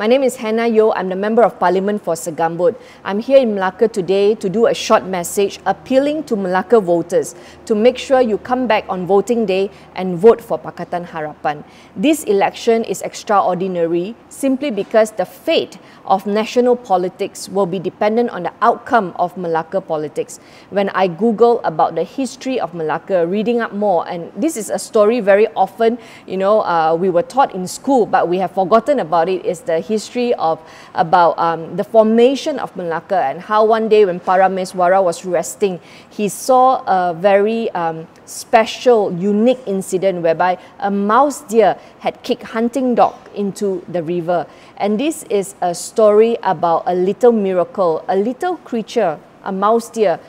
My name is Hannah Yeo. I'm the Member of Parliament for Segambut. I'm here in Malacca today to do a short message appealing to Malacca voters to make sure you come back on voting day and vote for Pakatan Harapan. This election is extraordinary simply because the fate of national politics will be dependent on the outcome of Malacca politics. When I Google about the history of Malacca, reading up more, and this is a story very often, you know, uh, we were taught in school, but we have forgotten about it, is the history of about um, the formation of Malacca and how one day when Parameswara was resting, he saw a very um, special, unique incident whereby a mouse deer had kicked hunting dog into the river. And this is a story about a little miracle, a little creature, a mouse deer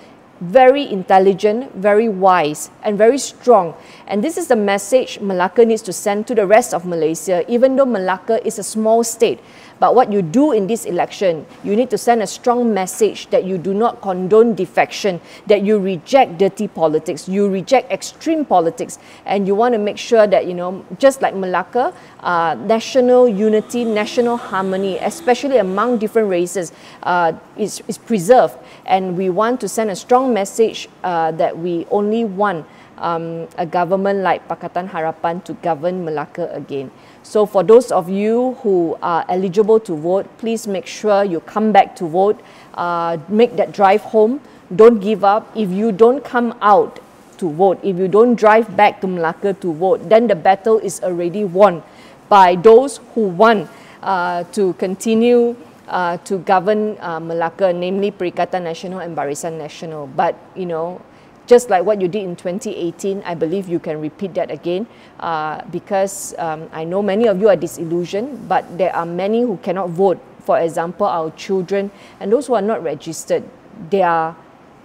very intelligent, very wise, and very strong. And this is the message Malacca needs to send to the rest of Malaysia, even though Malacca is a small state. But what you do in this election, you need to send a strong message that you do not condone defection, that you reject dirty politics, you reject extreme politics, and you want to make sure that, you know, just like Malacca, uh, national unity, national harmony, especially among different races, uh, is, is preserved. And we want to send a strong message uh, that we only want um, a government like Pakatan Harapan to govern Malacca again. So for those of you who are eligible to vote, please make sure you come back to vote. Uh, make that drive home. Don't give up. If you don't come out to vote, if you don't drive back to Malacca to vote, then the battle is already won by those who want uh, to continue uh, to govern uh, Malacca, namely Perikatan Nasional and Barisan Nasional. But, you know, just like what you did in 2018, I believe you can repeat that again uh, because um, I know many of you are disillusioned, but there are many who cannot vote. For example, our children and those who are not registered, their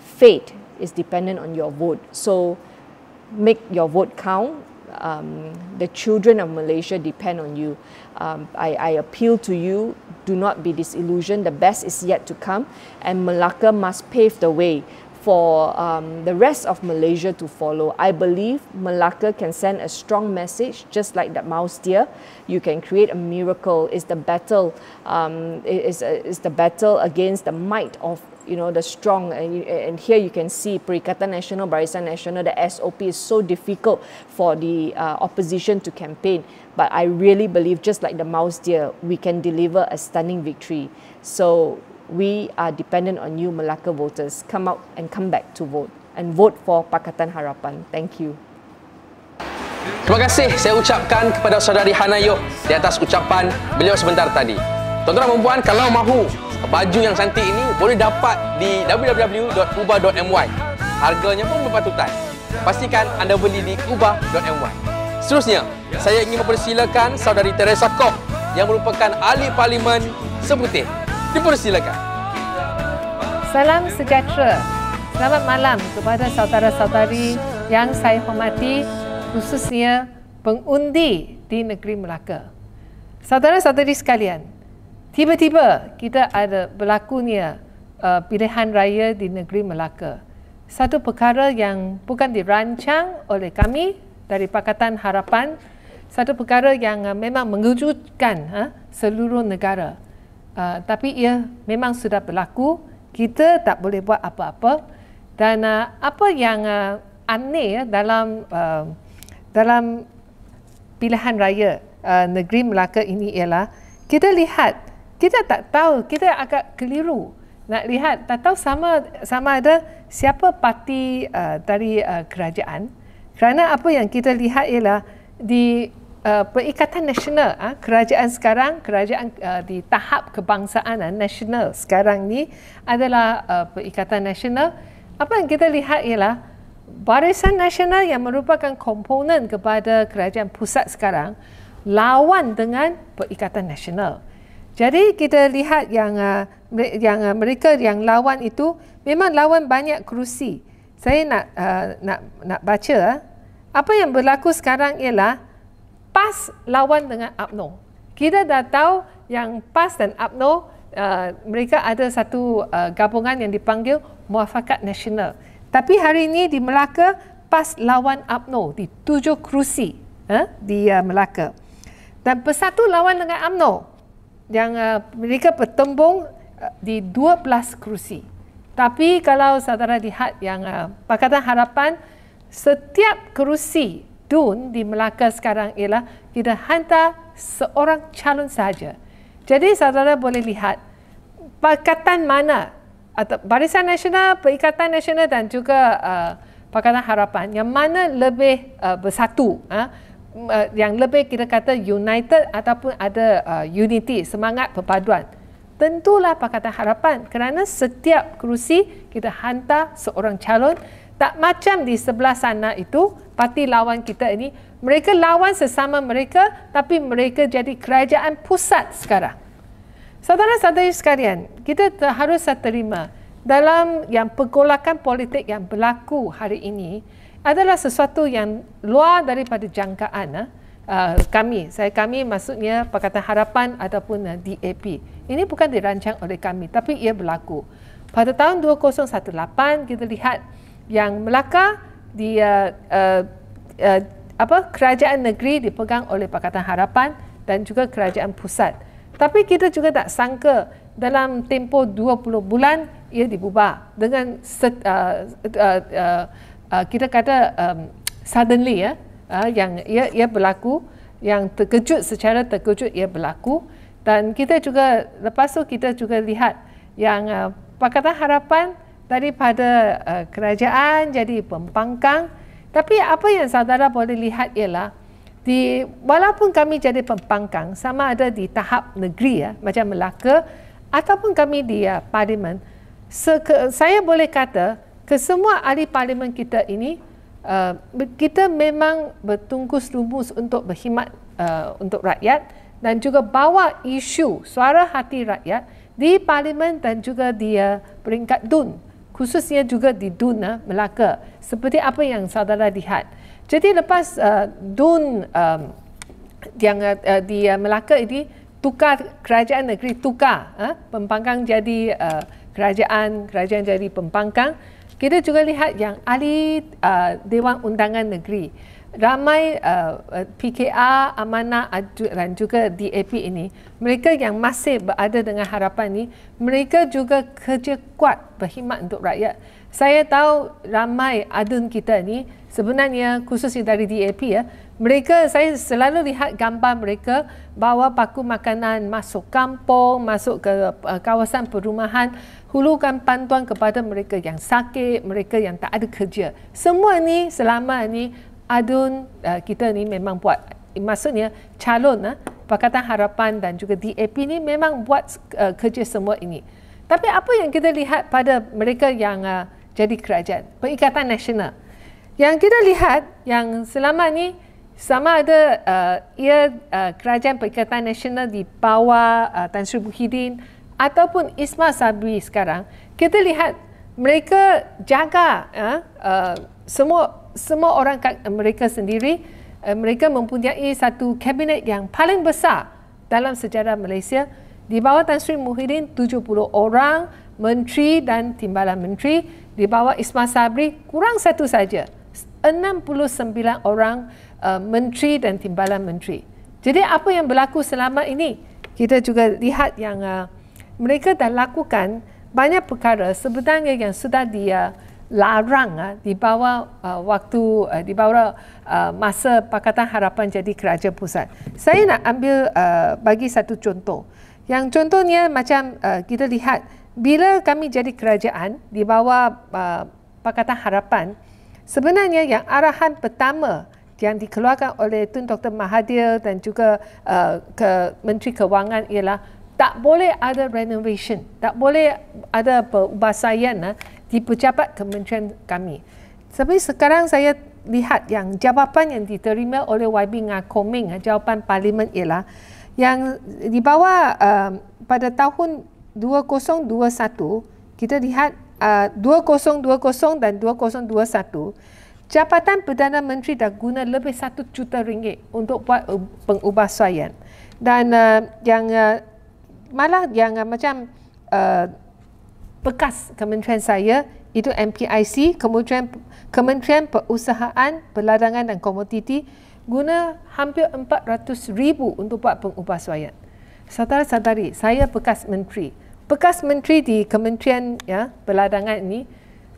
fate is dependent on your vote. So make your vote count. Um, the children of Malaysia depend on you. Um, I, I appeal to you, do not be disillusioned. The best is yet to come, and Malacca must pave the way for um, the rest of Malaysia to follow. I believe Malacca can send a strong message, just like that mouse deer. You can create a miracle. It's the battle. Um, it's, uh, it's the battle against the might of you know the strong and, and here you can see Perikatan Nasional Barisan Nasional the SOP is so difficult for the uh, opposition to campaign but I really believe just like the mouse deer we can deliver a stunning victory so we are dependent on you Malacca voters. Come out and come back to vote and vote for Pakatan Harapan. Thank you. Terima kasih saya ucapkan kepada saudari Hanayo di atas ucapan beliau sebentar tadi. Tuan-tuan dan puan kalau mahu baju yang cantik ini boleh dapat di www.ubah.my. Harganya pun berpatutan. Pastikan anda beli di ubah.my. Seterusnya, saya ingin mempersilakan saudari Teresa Kok yang merupakan ahli parlimen seputih Dipersilakan. Salam sejahtera. Selamat malam kepada saudara-saudari yang saya hormati khususnya pengundi di negeri Melaka. Saudara-saudari sekalian, tiba-tiba kita ada berlakunya uh, pilihan raya di negeri Melaka. Satu perkara yang bukan dirancang oleh kami dari Pakatan Harapan, satu perkara yang uh, memang mengejutkan uh, seluruh negara uh, tapi ia memang sudah berlaku kita tak boleh buat apa-apa dan uh, apa yang uh, aneh uh, dalam uh, dalam pilihan raya uh, negeri Melaka ini ialah kita lihat kita tak tahu kita agak keliru nak lihat tak tahu sama sama ada siapa parti uh, dari uh, kerajaan kerana apa yang kita lihat ialah di uh, perikatan nasional uh, kerajaan sekarang kerajaan uh, di tahap kebangsaan uh, nasional sekarang ni adalah uh, perikatan nasional apa yang kita lihat ialah barisan nasional yang merupakan komponen kepada kerajaan pusat sekarang lawan dengan perikatan nasional jadi kita lihat yang uh, yang uh, mereka yang lawan itu memang lawan banyak kerusi saya nak uh, nak nak baca uh, apa yang berlaku sekarang ialah pas lawan dengan abno. Kita dah tahu yang pas dan abno uh, mereka ada satu uh, gabungan yang dipanggil muafakat nasional. Tapi hari ini di Melaka pas lawan abno di tujuh kerusi uh, di uh, Melaka. Dan bersatu lawan dengan abno yang uh, mereka bertembung uh, di 12 kerusi. Tapi kalau saudara lihat yang uh, Pakatan Harapan setiap kerusi DUN di Melaka sekarang ialah kita hantar seorang calon saja. Jadi saudara boleh lihat pakatan mana atau Barisan Nasional, Perikatan Nasional dan juga uh, Pakatan Harapan yang mana lebih uh, bersatu ha? uh, yang lebih kita kata united ataupun ada uh, unity, semangat perpaduan. Tentulah Pakatan Harapan kerana setiap kerusi kita hantar seorang calon tak macam di sebelah sana itu, parti lawan kita ini, mereka lawan sesama mereka tapi mereka jadi kerajaan pusat sekarang. Saudara-saudari sekalian, kita harus terima dalam yang pergolakan politik yang berlaku hari ini adalah sesuatu yang luar daripada jangkaan uh, kami. Saya kami maksudnya Pakatan Harapan ataupun uh, eh, DAP. Ini bukan dirancang oleh kami tapi ia berlaku. Pada tahun 2018 kita lihat yang Melaka di uh, uh, uh, apa kerajaan negeri dipegang oleh Pakatan Harapan dan juga kerajaan pusat. Tapi kita juga tak sangka dalam tempoh 20 bulan ia dibubar dengan set, uh, uh, uh, uh, kita kata um, suddenly ya uh, yang ia ia berlaku yang terkejut secara terkejut ia berlaku dan kita juga lepas tu kita juga lihat yang uh, Pakatan Harapan daripada uh, kerajaan jadi pembangkang tapi apa yang saudara boleh lihat ialah di walaupun kami jadi pembangkang sama ada di tahap negeri ya macam Melaka ataupun kami di uh, parlimen seke, saya boleh kata kesemua ahli parlimen kita ini uh, kita memang bertungkus lumus untuk berkhidmat uh, untuk rakyat dan juga bawa isu suara hati rakyat di parlimen dan juga di uh, peringkat dun khususnya juga di Dun eh, Melaka seperti apa yang saudara lihat. Jadi lepas uh, Dun um, yang uh, di uh, Melaka ini tukar kerajaan negeri tukar uh, pembangkang jadi uh, kerajaan kerajaan jadi pembangkang kita juga lihat yang ahli uh, dewan undangan negeri ramai uh, uh PKR, Amanah dan juga DAP ini, mereka yang masih berada dengan harapan ini, mereka juga kerja kuat berkhidmat untuk rakyat. Saya tahu ramai adun kita ni sebenarnya khususnya dari DAP ya, mereka saya selalu lihat gambar mereka bawa paku makanan masuk kampung, masuk ke uh, kawasan perumahan, hulukan bantuan kepada mereka yang sakit, mereka yang tak ada kerja. Semua ni selama ni adun uh, kita ni memang buat maksudnya calon uh, Pakatan Harapan dan juga DAP ni memang buat uh, kerja semua ini tapi apa yang kita lihat pada mereka yang uh, jadi kerajaan Perikatan Nasional yang kita lihat yang selama ni sama ada uh, ia uh, kerajaan Perikatan Nasional di bawah uh, Tan Sri Muhyiddin ataupun Isma Sabri sekarang kita lihat mereka jaga uh, uh, semua semua orang kat eh, mereka sendiri eh, mereka mempunyai satu kabinet yang paling besar dalam sejarah Malaysia di bawah Tan Sri Muhyiddin 70 orang menteri dan timbalan menteri di bawah Ismail Sabri kurang satu saja 69 orang uh, menteri dan timbalan menteri jadi apa yang berlaku selama ini kita juga lihat yang uh, mereka dah lakukan banyak perkara sebenarnya yang sudah dia uh, larang uh, di bawah uh, waktu uh, di bawah uh, masa Pakatan Harapan jadi kerajaan pusat. Saya nak ambil uh, bagi satu contoh. Yang contohnya macam uh, kita lihat bila kami jadi kerajaan di bawah uh, Pakatan Harapan sebenarnya yang arahan pertama yang dikeluarkan oleh Tun Dr Mahathir dan juga uh, ke Menteri Kewangan ialah tak boleh ada renovation, tak boleh ada perubahan di pejabat kementerian kami. Tapi sekarang saya lihat yang jawapan yang diterima oleh YB Ngakoming, eh, jawapan parlimen ialah yang di bawah uh, pada tahun 2021, kita lihat uh, 2020 dan 2021, Jabatan Perdana Menteri dah guna lebih satu juta ringgit untuk buat uh, pengubahsuaian. Dan uh, yang uh, malah yang uh, macam uh, bekas kementerian saya itu MPIC kemudian Kementerian Perusahaan Perladangan dan Komoditi guna hampir 400 ribu untuk buat pengubahsuaian. Saudara-saudari, saya bekas menteri. Bekas menteri di Kementerian ya, Perladangan ini,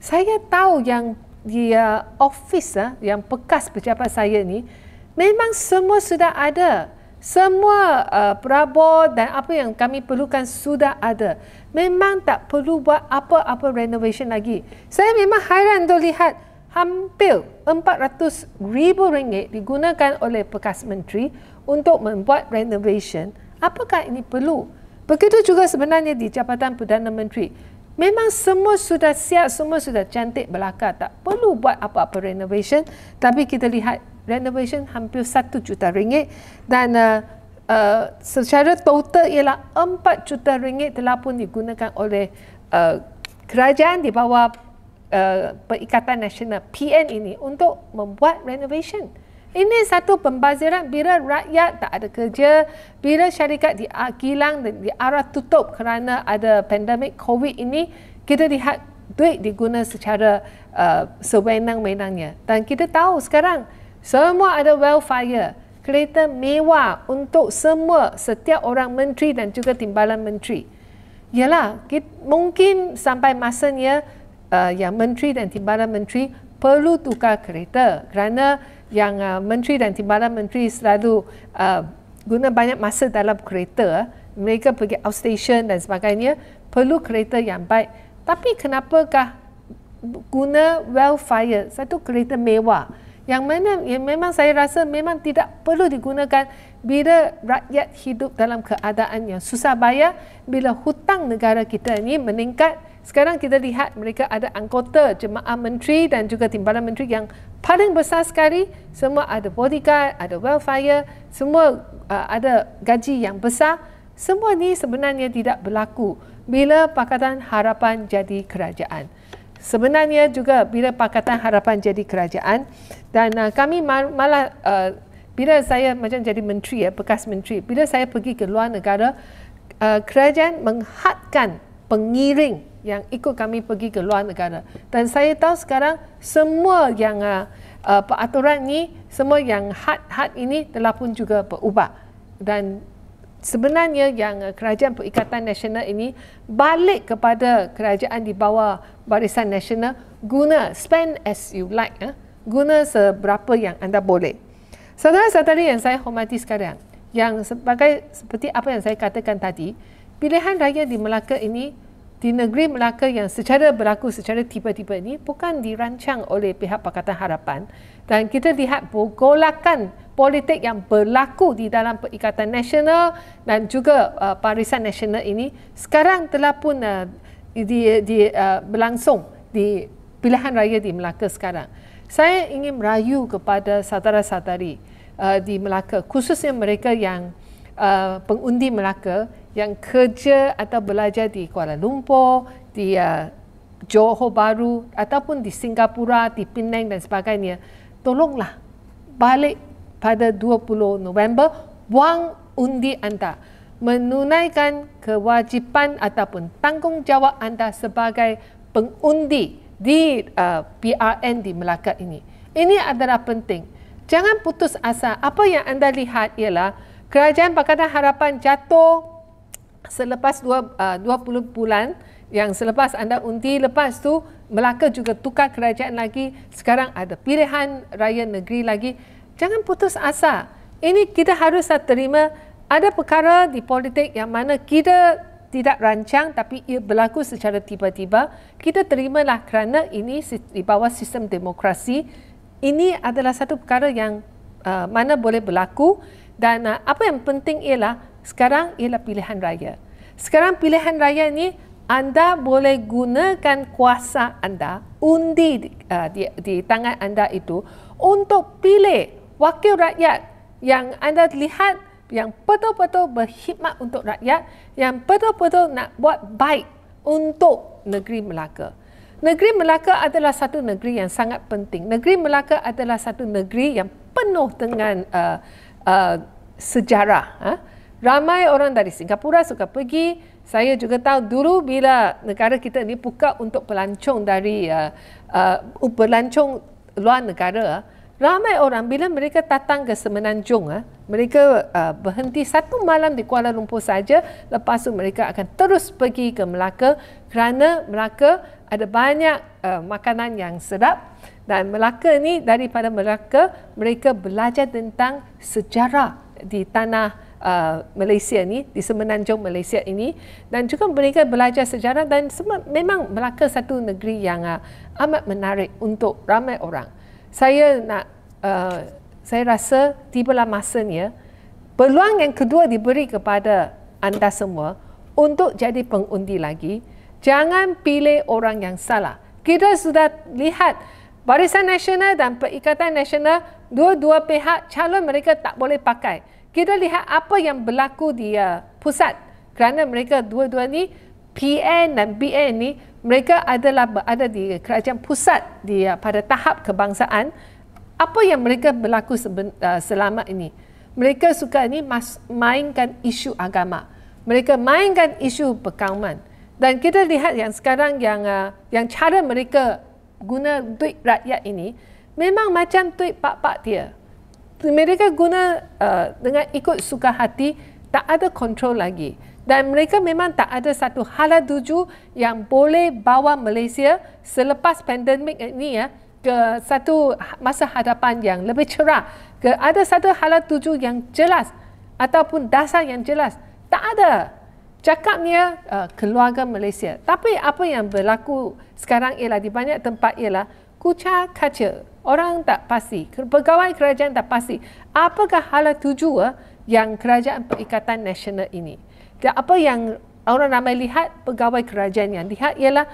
saya tahu yang di uh, office uh, ya, yang bekas pejabat saya ni memang semua sudah ada. Semua uh, perabot dan apa yang kami perlukan sudah ada memang tak perlu buat apa-apa renovation lagi. Saya memang hairan untuk lihat hampir rm ringgit digunakan oleh bekas menteri untuk membuat renovation. Apakah ini perlu? Begitu juga sebenarnya di Jabatan Perdana Menteri. Memang semua sudah siap, semua sudah cantik belaka. Tak perlu buat apa-apa renovation. Tapi kita lihat renovation hampir satu juta ringgit. dan uh, uh, secara total ialah 4 juta ringgit telah pun digunakan oleh uh, kerajaan di bawah uh, Perikatan Nasional PN ini untuk membuat renovation. Ini satu pembaziran bila rakyat tak ada kerja, bila syarikat di dan diarah tutup kerana ada pandemik COVID ini, kita lihat duit diguna secara uh, sewenang-wenangnya. Dan kita tahu sekarang semua ada wildfire kereta mewah untuk semua setiap orang menteri dan juga timbalan menteri. Yalah, mungkin sampai masanya uh, yang menteri dan timbalan menteri perlu tukar kereta kerana yang uh, menteri dan timbalan menteri selalu uh, guna banyak masa dalam kereta. Mereka pergi outstation dan sebagainya, perlu kereta yang baik. Tapi kenapakah guna Wellfire, satu kereta mewah? yang mana yang memang saya rasa memang tidak perlu digunakan bila rakyat hidup dalam keadaan yang susah bayar, bila hutang negara kita ini meningkat. Sekarang kita lihat mereka ada anggota jemaah menteri dan juga timbalan menteri yang paling besar sekali. Semua ada bodyguard, ada welfare, semua uh, ada gaji yang besar. Semua ni sebenarnya tidak berlaku bila Pakatan Harapan jadi kerajaan sebenarnya juga bila Pakatan Harapan jadi kerajaan dan uh, kami mal- malah uh, bila saya macam jadi menteri ya bekas menteri bila saya pergi ke luar negara uh, kerajaan menghadkan pengiring yang ikut kami pergi ke luar negara dan saya tahu sekarang semua yang uh, uh peraturan ni semua yang had-had ini telah pun juga berubah dan sebenarnya yang eh, kerajaan perikatan nasional ini balik kepada kerajaan di bawah barisan nasional guna spend as you like eh? guna seberapa yang anda boleh saudara-saudari yang saya hormati sekarang yang sebagai seperti apa yang saya katakan tadi pilihan raya di Melaka ini di negeri Melaka yang secara berlaku secara tiba-tiba ini bukan dirancang oleh pihak Pakatan Harapan dan kita lihat pergolakan politik yang berlaku di dalam Perikatan Nasional dan juga uh, Barisan Nasional ini sekarang telah pun uh, di, di, uh, berlangsung di pilihan raya di Melaka sekarang. Saya ingin merayu kepada saudara-saudari uh, di Melaka khususnya mereka yang Uh, pengundi Melaka yang kerja atau belajar di Kuala Lumpur, di uh, Johor Bahru ataupun di Singapura, di Penang dan sebagainya, tolonglah balik pada 20 November buang undi anda menunaikan kewajipan ataupun tanggungjawab anda sebagai pengundi di uh, PRN di Melaka ini. Ini adalah penting. Jangan putus asa. Apa yang anda lihat ialah Kerajaan Pakatan Harapan jatuh selepas dua, ah, uh, 20 bulan yang selepas anda undi lepas tu Melaka juga tukar kerajaan lagi sekarang ada pilihan raya negeri lagi jangan putus asa ini kita haruslah terima ada perkara di politik yang mana kita tidak rancang tapi ia berlaku secara tiba-tiba kita terimalah kerana ini di bawah sistem demokrasi ini adalah satu perkara yang uh, mana boleh berlaku dan uh, apa yang penting ialah sekarang ialah pilihan raya. Sekarang pilihan raya ni anda boleh gunakan kuasa anda undi uh, di, di tangan anda itu untuk pilih wakil rakyat yang anda lihat yang betul-betul berkhidmat untuk rakyat yang betul-betul nak buat baik untuk negeri Melaka. Negeri Melaka adalah satu negeri yang sangat penting. Negeri Melaka adalah satu negeri yang penuh dengan uh, Uh, sejarah. Ha? Ramai orang dari Singapura suka pergi. Saya juga tahu dulu bila negara kita ini buka untuk pelancong dari uh, uh, pelancong luar negara, ramai orang bila mereka datang ke Semenanjung, uh, mereka uh, berhenti satu malam di Kuala Lumpur saja. Lepas itu mereka akan terus pergi ke Melaka kerana Melaka ada banyak uh, makanan yang sedap. Dan Melaka ni daripada Melaka mereka belajar tentang sejarah di tanah Uh, Malaysia ni di semenanjung Malaysia ini dan juga mereka belajar sejarah dan memang Melaka satu negeri yang uh, amat menarik untuk ramai orang. Saya nak uh, saya rasa tibalah masa masanya peluang yang kedua diberi kepada anda semua untuk jadi pengundi lagi. Jangan pilih orang yang salah. Kita sudah lihat Barisan Nasional dan Perikatan Nasional dua-dua pihak calon mereka tak boleh pakai. Kita lihat apa yang berlaku di uh, pusat kerana mereka dua-dua ni PN dan BN ni mereka adalah berada di kerajaan pusat di uh, pada tahap kebangsaan. Apa yang mereka berlaku seben, uh, selama ini? Mereka suka ni mas, mainkan isu agama. Mereka mainkan isu perkauman. Dan kita lihat yang sekarang yang uh, yang cara mereka guna duit rakyat ini memang macam duit pak-pak dia. Mereka guna uh, dengan ikut suka hati, tak ada kontrol lagi. Dan mereka memang tak ada satu hala tuju yang boleh bawa Malaysia selepas pandemik ini ya, ke satu ha-, masa hadapan yang lebih cerah. Ke ada satu hala tuju yang jelas ataupun dasar yang jelas. Tak ada cakapnya uh, keluarga Malaysia. Tapi apa yang berlaku sekarang ialah di banyak tempat ialah kuca kaca. Orang tak pasti, pegawai kerajaan tak pasti apakah hala tujuan uh, yang kerajaan perikatan nasional ini. Dan apa yang orang ramai lihat pegawai kerajaan yang lihat ialah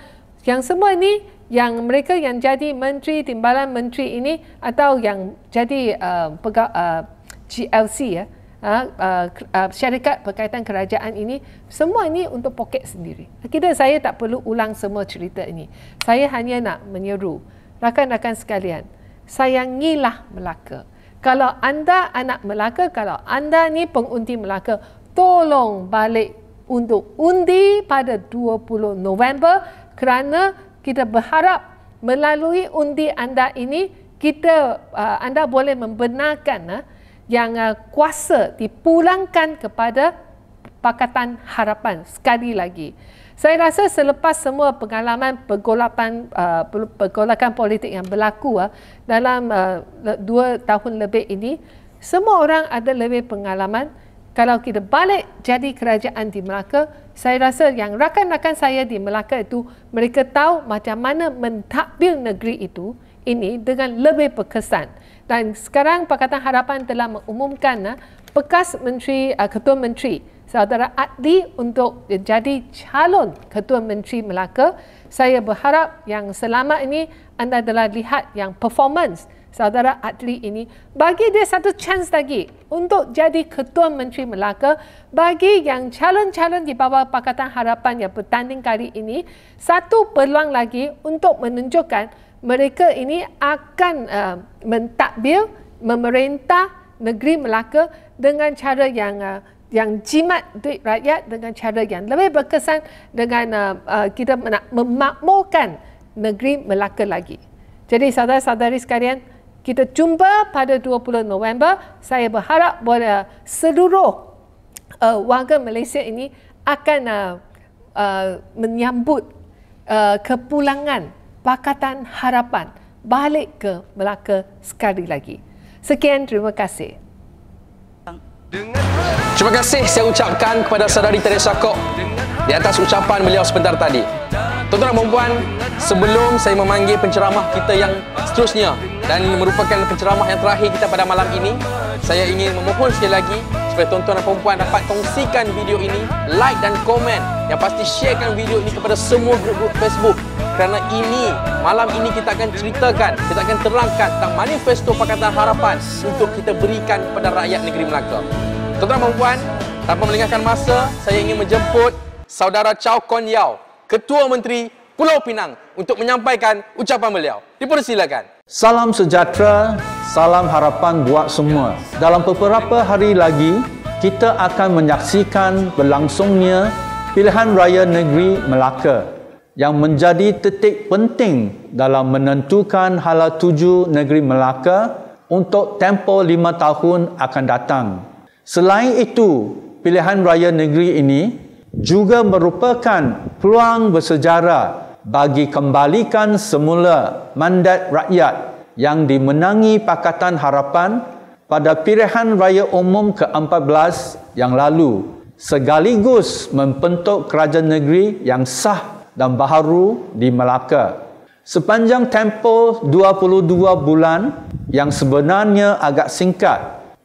yang semua ini yang mereka yang jadi menteri timbalan menteri ini atau yang jadi uh, pegawai uh, GLC ya uh, uh, syarikat berkaitan kerajaan ini semua ini untuk poket sendiri. Kita saya tak perlu ulang semua cerita ini. Saya hanya nak menyeru rakan-rakan sekalian, sayangilah Melaka. Kalau anda anak Melaka, kalau anda ni pengundi Melaka, tolong balik untuk undi pada 20 November kerana kita berharap melalui undi anda ini kita uh, anda boleh membenarkan uh, yang uh, kuasa dipulangkan kepada Pakatan Harapan sekali lagi. Saya rasa selepas semua pengalaman pergolakan, uh, pergolakan politik yang berlaku uh, dalam uh, dua tahun lebih ini, semua orang ada lebih pengalaman. Kalau kita balik jadi kerajaan di Melaka, saya rasa yang rakan-rakan saya di Melaka itu, mereka tahu macam mana mentadbir negeri itu ini dengan lebih berkesan dan sekarang Pakatan Harapan telah mengumumkan uh, bekas menteri uh, ketua menteri saudara Adli untuk jadi calon ketua menteri Melaka saya berharap yang selama ini anda telah lihat yang performance saudara Adli ini bagi dia satu chance lagi untuk jadi ketua menteri Melaka bagi yang calon-calon di bawah Pakatan Harapan yang bertanding kali ini satu peluang lagi untuk menunjukkan mereka ini akan uh, mentadbir memerintah negeri Melaka dengan cara yang uh, yang jimat duit rakyat dengan cara yang lebih berkesan dengan uh, uh, kita nak memakmurkan negeri Melaka lagi. Jadi saudara-saudari sekalian, kita jumpa pada 20 November. Saya berharap boleh uh, seluruh uh, warga Malaysia ini akan uh, uh, menyambut uh, kepulangan Pakatan Harapan balik ke Melaka sekali lagi. Sekian, terima kasih. Terima kasih saya ucapkan kepada saudari Teresa Kok di atas ucapan beliau sebentar tadi. Tuan-tuan dan puan, sebelum saya memanggil penceramah kita yang seterusnya dan merupakan penceramah yang terakhir kita pada malam ini, saya ingin memohon sekali lagi Supaya tuan-tuan dan perempuan dapat kongsikan video ini Like dan komen Yang pasti sharekan video ini kepada semua grup-grup Facebook Kerana ini, malam ini kita akan ceritakan Kita akan terangkan tentang manifesto Pakatan Harapan Untuk kita berikan kepada rakyat negeri Melaka Tuan-tuan dan perempuan Tanpa melengahkan masa Saya ingin menjemput Saudara Chow Kon Yao Ketua Menteri Pulau Pinang Untuk menyampaikan ucapan beliau Dipersilakan Salam sejahtera, salam harapan buat semua. Dalam beberapa hari lagi, kita akan menyaksikan berlangsungnya pilihan raya negeri Melaka yang menjadi titik penting dalam menentukan hala tuju negeri Melaka untuk tempoh lima tahun akan datang. Selain itu, pilihan raya negeri ini juga merupakan peluang bersejarah bagi kembalikan semula mandat rakyat yang dimenangi Pakatan Harapan pada pilihan raya umum ke-14 yang lalu segaligus membentuk kerajaan negeri yang sah dan baharu di Melaka. Sepanjang tempoh 22 bulan yang sebenarnya agak singkat,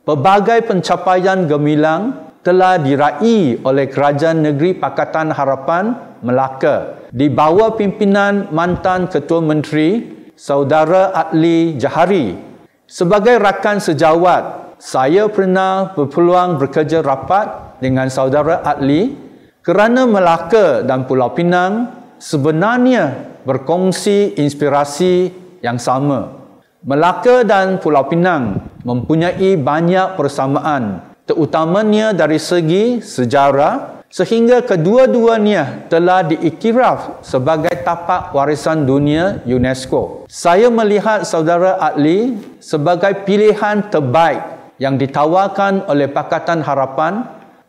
pelbagai pencapaian gemilang telah diraih oleh kerajaan negeri Pakatan Harapan Melaka di bawah pimpinan mantan Ketua Menteri Saudara Adli Jahari. Sebagai rakan sejawat, saya pernah berpeluang bekerja rapat dengan Saudara Adli kerana Melaka dan Pulau Pinang sebenarnya berkongsi inspirasi yang sama. Melaka dan Pulau Pinang mempunyai banyak persamaan terutamanya dari segi sejarah, sehingga kedua-duanya telah diiktiraf sebagai tapak warisan dunia UNESCO. Saya melihat saudara Adli sebagai pilihan terbaik yang ditawarkan oleh Pakatan Harapan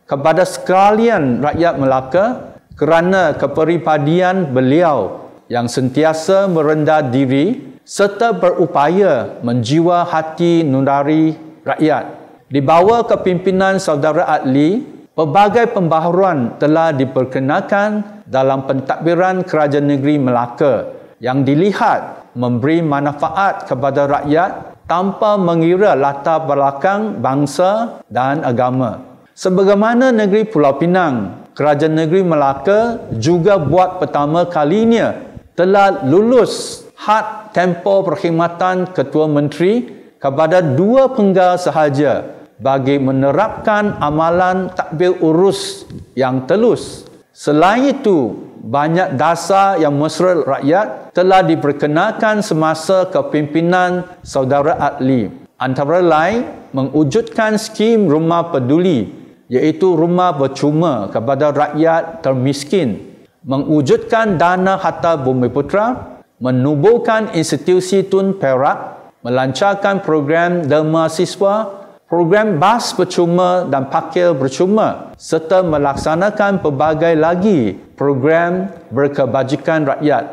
kepada sekalian rakyat Melaka kerana keperibadian beliau yang sentiasa merendah diri serta berupaya menjiwa hati nunari rakyat. Di bawah kepimpinan saudara Adli, Pelbagai pembaharuan telah diperkenalkan dalam pentadbiran Kerajaan Negeri Melaka yang dilihat memberi manfaat kepada rakyat tanpa mengira latar belakang bangsa dan agama. Sebagaimana negeri Pulau Pinang, Kerajaan Negeri Melaka juga buat pertama kalinya telah lulus had tempoh perkhidmatan Ketua Menteri kepada dua penggal sahaja bagi menerapkan amalan takbir urus yang telus. Selain itu, banyak dasar yang mesra rakyat telah diperkenalkan semasa kepimpinan saudara Adli. Antara lain, mengujudkan skim rumah peduli iaitu rumah bercuma kepada rakyat termiskin, mengujudkan dana harta bumi putra, menubuhkan institusi Tun Perak, melancarkan program derma siswa program bas percuma dan pakil percuma serta melaksanakan pelbagai lagi program berkebajikan rakyat.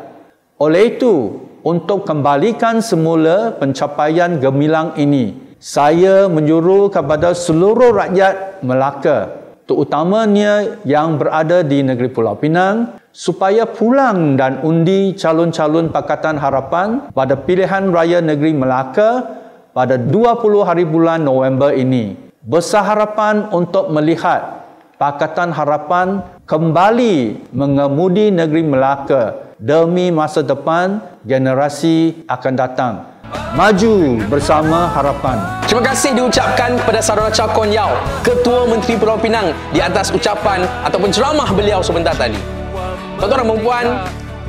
Oleh itu, untuk kembalikan semula pencapaian gemilang ini, saya menyuruh kepada seluruh rakyat Melaka, terutamanya yang berada di negeri Pulau Pinang, supaya pulang dan undi calon-calon Pakatan Harapan pada pilihan raya negeri Melaka pada 20 hari bulan November ini. Besar harapan untuk melihat Pakatan Harapan kembali mengemudi negeri Melaka demi masa depan generasi akan datang. Maju bersama harapan. Terima kasih diucapkan kepada Saudara Chow Kon Ketua Menteri Pulau Pinang di atas ucapan ataupun ceramah beliau sebentar tadi. Tuan-tuan dan puan,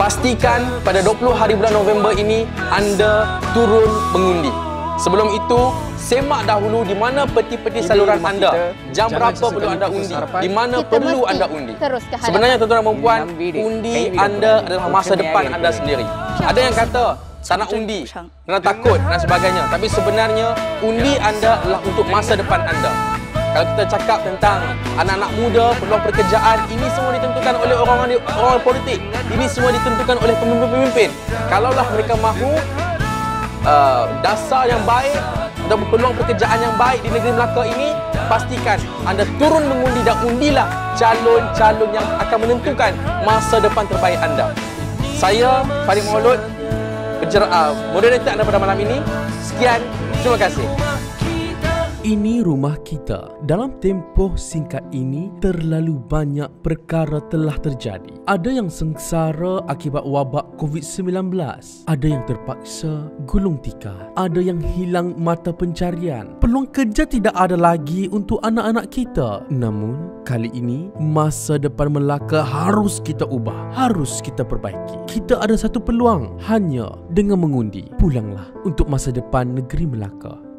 pastikan pada 20 hari bulan November ini anda turun mengundi. Sebelum itu, semak dahulu di mana peti-peti saluran Ini anda. Jam berapa perlu anda undi? Di mana kita perlu anda undi? Sebenarnya tuan-tuan dan puan, undi anda adalah masa depan anda sendiri. Ada yang kata tak nak undi, kerana takut dan sebagainya. Tapi sebenarnya, undi anda adalah untuk masa depan anda. Kalau kita cakap tentang anak-anak muda, peluang pekerjaan, ini semua ditentukan oleh orang-orang politik. Ini semua ditentukan oleh pemimpin-pemimpin. Kalaulah mereka mahu, Uh, dasar yang baik dan peluang pekerjaan yang baik di negeri Melaka ini, pastikan anda turun mengundi dan undilah calon-calon yang akan menentukan masa depan terbaik anda. Saya Farid Maulud, pencerah uh, moderator anda pada malam ini. Sekian, terima kasih. Ini rumah kita. Dalam tempoh singkat ini, terlalu banyak perkara telah terjadi. Ada yang sengsara akibat wabak COVID-19. Ada yang terpaksa gulung tikar. Ada yang hilang mata pencarian. Peluang kerja tidak ada lagi untuk anak-anak kita. Namun, kali ini, masa depan Melaka harus kita ubah. Harus kita perbaiki. Kita ada satu peluang. Hanya dengan mengundi. Pulanglah untuk masa depan negeri Melaka.